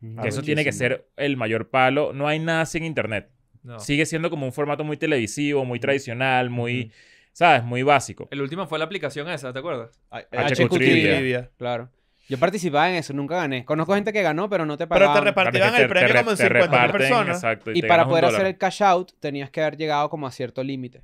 Mm. eso ah, tiene que ser el mayor palo. No hay nada en internet. Sigue siendo como un formato muy televisivo, muy tradicional, muy... ¿Sabes? Muy básico. El último fue la aplicación esa, ¿te acuerdas? HQTV. Claro. Yo participaba en eso, nunca gané. Conozco gente que ganó, pero no te pagaban. Pero te repartían el premio como en 50 personas. Exacto, y, para poder hacer el cash out, tenías que haber llegado como a cierto límite.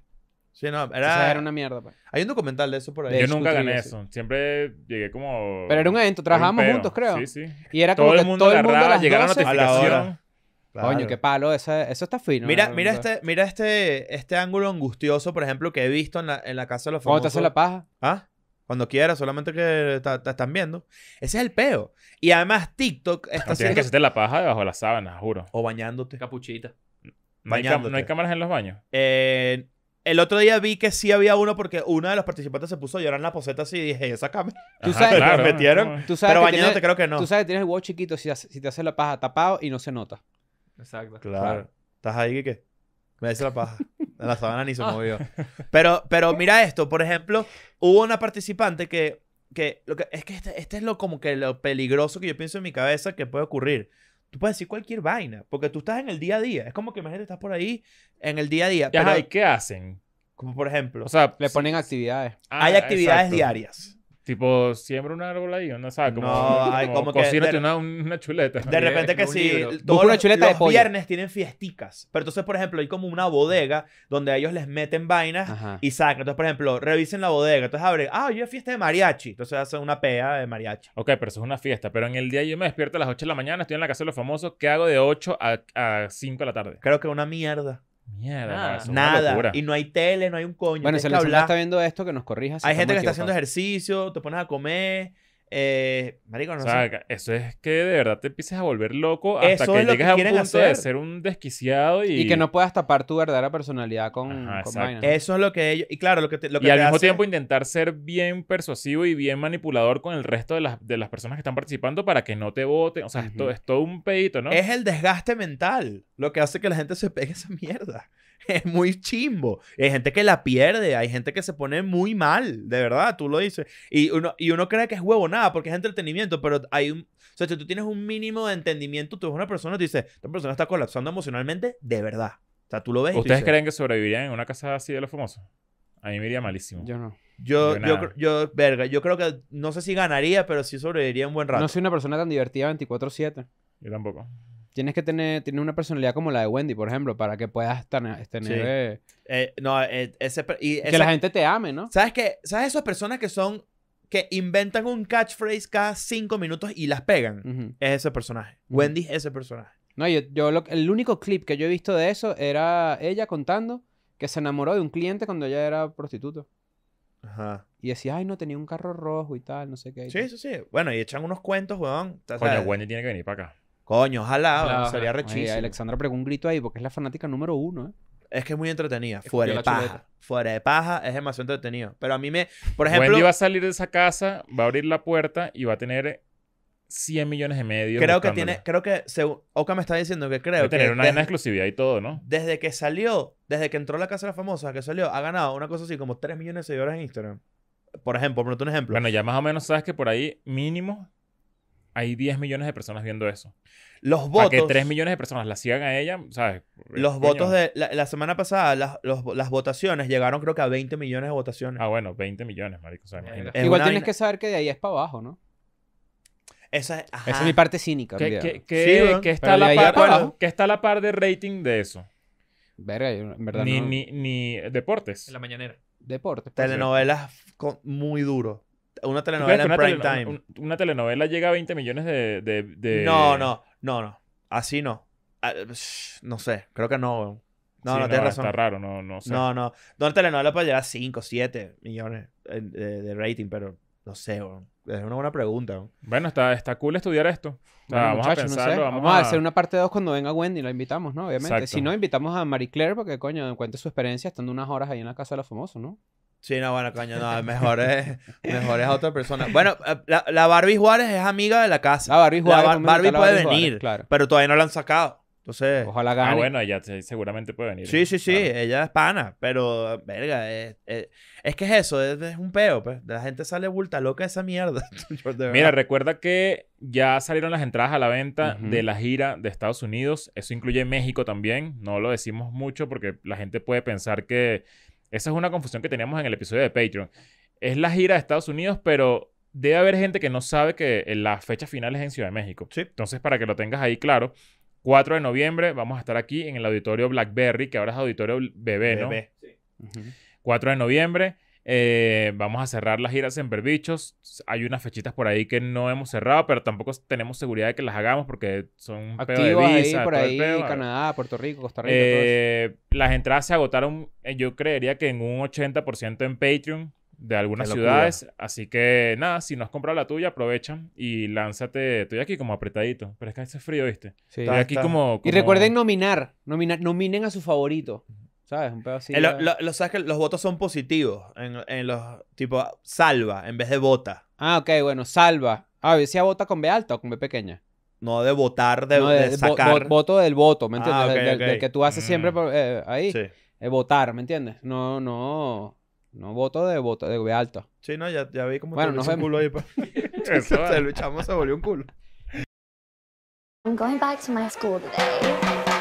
Sí, no, era... era una mierda. Pa. Pues. Hay un documental de eso por ahí. Yo nunca gané eso. Siempre llegué como... Pero era un evento. Trabajábamos juntos, creo. Sí, sí. Y era todo como el mundo que todo el mundo a a la Coño, qué palo. Eso, eso está fino. Mira, mira, este, mira este, este ángulo angustioso, por ejemplo, que he visto en la, la casa de los famosos. ¿Cómo te hace la paja? ¿Ah? Cuando quieras, solamente que te, están viendo. Ese es el peo. Y además TikTok ah, está haciendo Tienes que hacerte la paja debajo de la sábana, juro. O bañándote. Capuchita. Bañándote. ¿No hay, cámaras en los baños? Eh, el otro día vi que sí había uno porque uno de los participantes se puso a llorar en la poseta así y dije, esa cámara. Tú sabes, metieron. ¿tú sabes pero bañándote creo que no. Tú sabes que tienes el huevo chiquito si, si te haces la paja tapado y no se nota. Exacto. Claro. Estás ahí, que Me dice la paja. La sabana ni se ah. movió. Pero, pero mira esto, por ejemplo, hubo una participante que, que, lo que es que este, este, es lo como que lo peligroso que yo pienso en mi cabeza que puede ocurrir. Tú puedes decir cualquier vaina, porque tú estás en el día a día. Es como que imagínate, estás por ahí en el día a día. Pero, ¿y qué hacen? Como por ejemplo. O sea, le ponen actividades. hay ah, actividades diarias. Tipo, siembra un árbol ahí, ¿no? O no, como, que una, chuleta. De repente que si sí, una chuleta los, viernes tienen fiesticas. Pero entonces, por ejemplo, hay como una bodega donde ellos les meten vainas y sacan. Entonces, por ejemplo, revisen la bodega. Entonces abren, ah, yo fiesta de mariachi. Entonces hacen una pea de mariachi. Ok, pero eso es una fiesta. Pero en el día yo me despierto a las 8 de la mañana, estoy en la casa de los famosos. ¿Qué hago de 8 a, a 5 de la tarde? Creo que una mierda. Mierda, nada. Y no hay tele, no hay un coño. Bueno, si la está viendo esto, que nos corrija. hay gente que está haciendo ejercicio, te pones a comer, eh, eso es que de verdad te empieces a volver loco hasta que llegues a un punto de ser un desquiciado y... que no puedas tapar tu verdadera personalidad con, Eso es lo que ellos... Y claro, lo que Y al mismo tiempo intentar ser bien persuasivo y bien manipulador con el resto de las, personas que están participando para que no te voten. O sea, es, todo, es todo un pedito, ¿no? Es el desgaste mental lo que hace que la gente se pegue esa mierda. es muy chimbo. Hay gente que la pierde, hay gente que se pone muy mal, de verdad, tú lo dices. Y uno, y uno cree que es huevo nada porque es entretenimiento, pero hay un... O sea, si tú tienes un mínimo de entendimiento, tú ves una persona y te dices, esta persona está colapsando emocionalmente, de verdad. O sea, tú lo ves. ¿Ustedes creen que sobrevivirían en una casa así de los famosos? A mí me iría malísimo. Yo no. Yo, yo, yo, yo, verga, yo creo que no sé si ganaría, pero sí sobreviviría un buen rato. No soy una persona tan divertida 24-7. Yo tampoco tienes que tener, tiene una personalidad como la de Wendy, por ejemplo, para que puedas tener... Eh, eh, eh, ese, y que la gente te ame, ¿no? ¿Sabes qué? ¿Sabes esas personas que son... que inventan un catchphrase cada cinco minutos y las pegan? Es ese personaje. Wendy es ese personaje. No, yo, yo lo, el único clip que yo he visto de eso era ella contando que se enamoró de un cliente cuando ella era prostituta. Ajá. Y decía, ay, no, tenía un carro rojo y tal, no sé qué. Sí, sí, sí. Bueno, y echan unos cuentos, weón. Coño, Wendy tiene que venir para acá. Coño, ojalá, sería rechísimo. Alexandra pegó un grito ahí porque es la fanática número uno, ¿eh? Es que es muy entretenida. fuera de paja. Fuera de paja es demasiado entretenido. Pero a mí me. Por ejemplo. Wendy va a salir de esa casa, va a abrir la puerta y va a tener 100 millones de medios. Creo que tiene. Creo que. Oka me está diciendo que creo. Va a tener una, exclusividad y todo, ¿no? Desde que salió. Desde que entró la casa de la famosa, que salió, ha ganado una cosa así como 3 millones de seguidores en Instagram. Por ejemplo, ponte un ejemplo. Bueno, ya más o menos sabes que por ahí, mínimo, hay 10 millones de personas viendo eso. Los votos. Para que 3 millones de personas la sigan a ella, ¿sabes? Eh, los votos de. La, semana pasada, las, votaciones llegaron, creo que a 20 millones de votaciones. Ah, bueno, 20 millones, marico. Igual tienes que saber que de ahí es para abajo, ¿no? Esa es, mi parte cínica. ¿Qué, que está, la par, que está la par de rating de eso? Verga, en Ni, ni, ni deportes. En la mañanera. Deportes. Pues, Telenovelas muy duro una telenovela en prime time. una telenovela llega a 20 millones de, No, no, no, no. Así no. Ah, no sé, creo que no. No, no, no, tienes ah, razón. Está raro, no, no No, no. una telenovela puede llegar a 5, 7 millones de, rating, pero no sé, bro. Es una buena pregunta. Bueno, está, está cool estudiar esto. vamos a pensarlo. vamos, a... hacer una parte 2 cuando venga Wendy, la invitamos, ¿no? Obviamente. Si no, invitamos a Marie Claire porque, coño, cuente su experiencia estando unas horas ahí en la casa de los famosos, ¿no? Sí, no, bueno, coño, no, mejor es, otra persona. Bueno, eh, la, Barbie Juárez es amiga de la casa. La Barbie Juárez. Barbie puede venir, claro. pero todavía no la han sacado. Entonces. Ojalá ah, gane. Ah, bueno, ella seguramente puede venir. Sí, sí, sí, ella es pana, pero, verga, es, que es eso, es, un peo, pues. La gente sale bulta loca esa mierda. Mira, recuerda que ya salieron las entradas a la venta de la gira de Estados Unidos. Eso incluye México también. No lo decimos mucho porque la gente puede pensar que esa es una confusión que teníamos en el episodio de Patreon. Es la gira de Estados Unidos, pero debe haber gente que no sabe que eh, la fecha final es en Ciudad de México. Sí. Entonces, para que lo tengas ahí claro, 4 de noviembre vamos a estar aquí en el auditorio Blackberry, que ahora es auditorio bebé, ¿no? 4 de noviembre. Eh, vamos a cerrar las giras en Berbichos. Hay unas fechitas por ahí que no hemos cerrado, pero tampoco tenemos seguridad de que las hagamos porque son por ahí, Canadá, Puerto Rico, Costa Rica. Eh, las entradas se agotaron, eh, yo creería que en un 80% en Patreon de algunas ciudades. Así que nada, si no has comprado la tuya, aprovecha y lánzate. Estoy aquí como apretadito, pero es que hace frío, ¿viste? Estoy aquí como, Y recuerden nominar, nominen a su favorito. ¿Sabes? Un pedo así. Eh, ¿sabes que los votos son positivos. En, en, los. Tipo, salva en vez de vota. Ah, ok, bueno, salva. Ah, yo decía vota con B alta o con B pequeña. No de votar, de, sacar. voto del voto, ¿me entiendes? Ah, del, que tú haces siempre mm. eh, ahí. Sí. Eh, votar, ¿me entiendes? No, no. No voto de voto de B alta. Sí, no, ya, ya vi cómo bueno, nos vemos. un culo ahí. se, pues. se volvió un culo. I'm going back to my school today.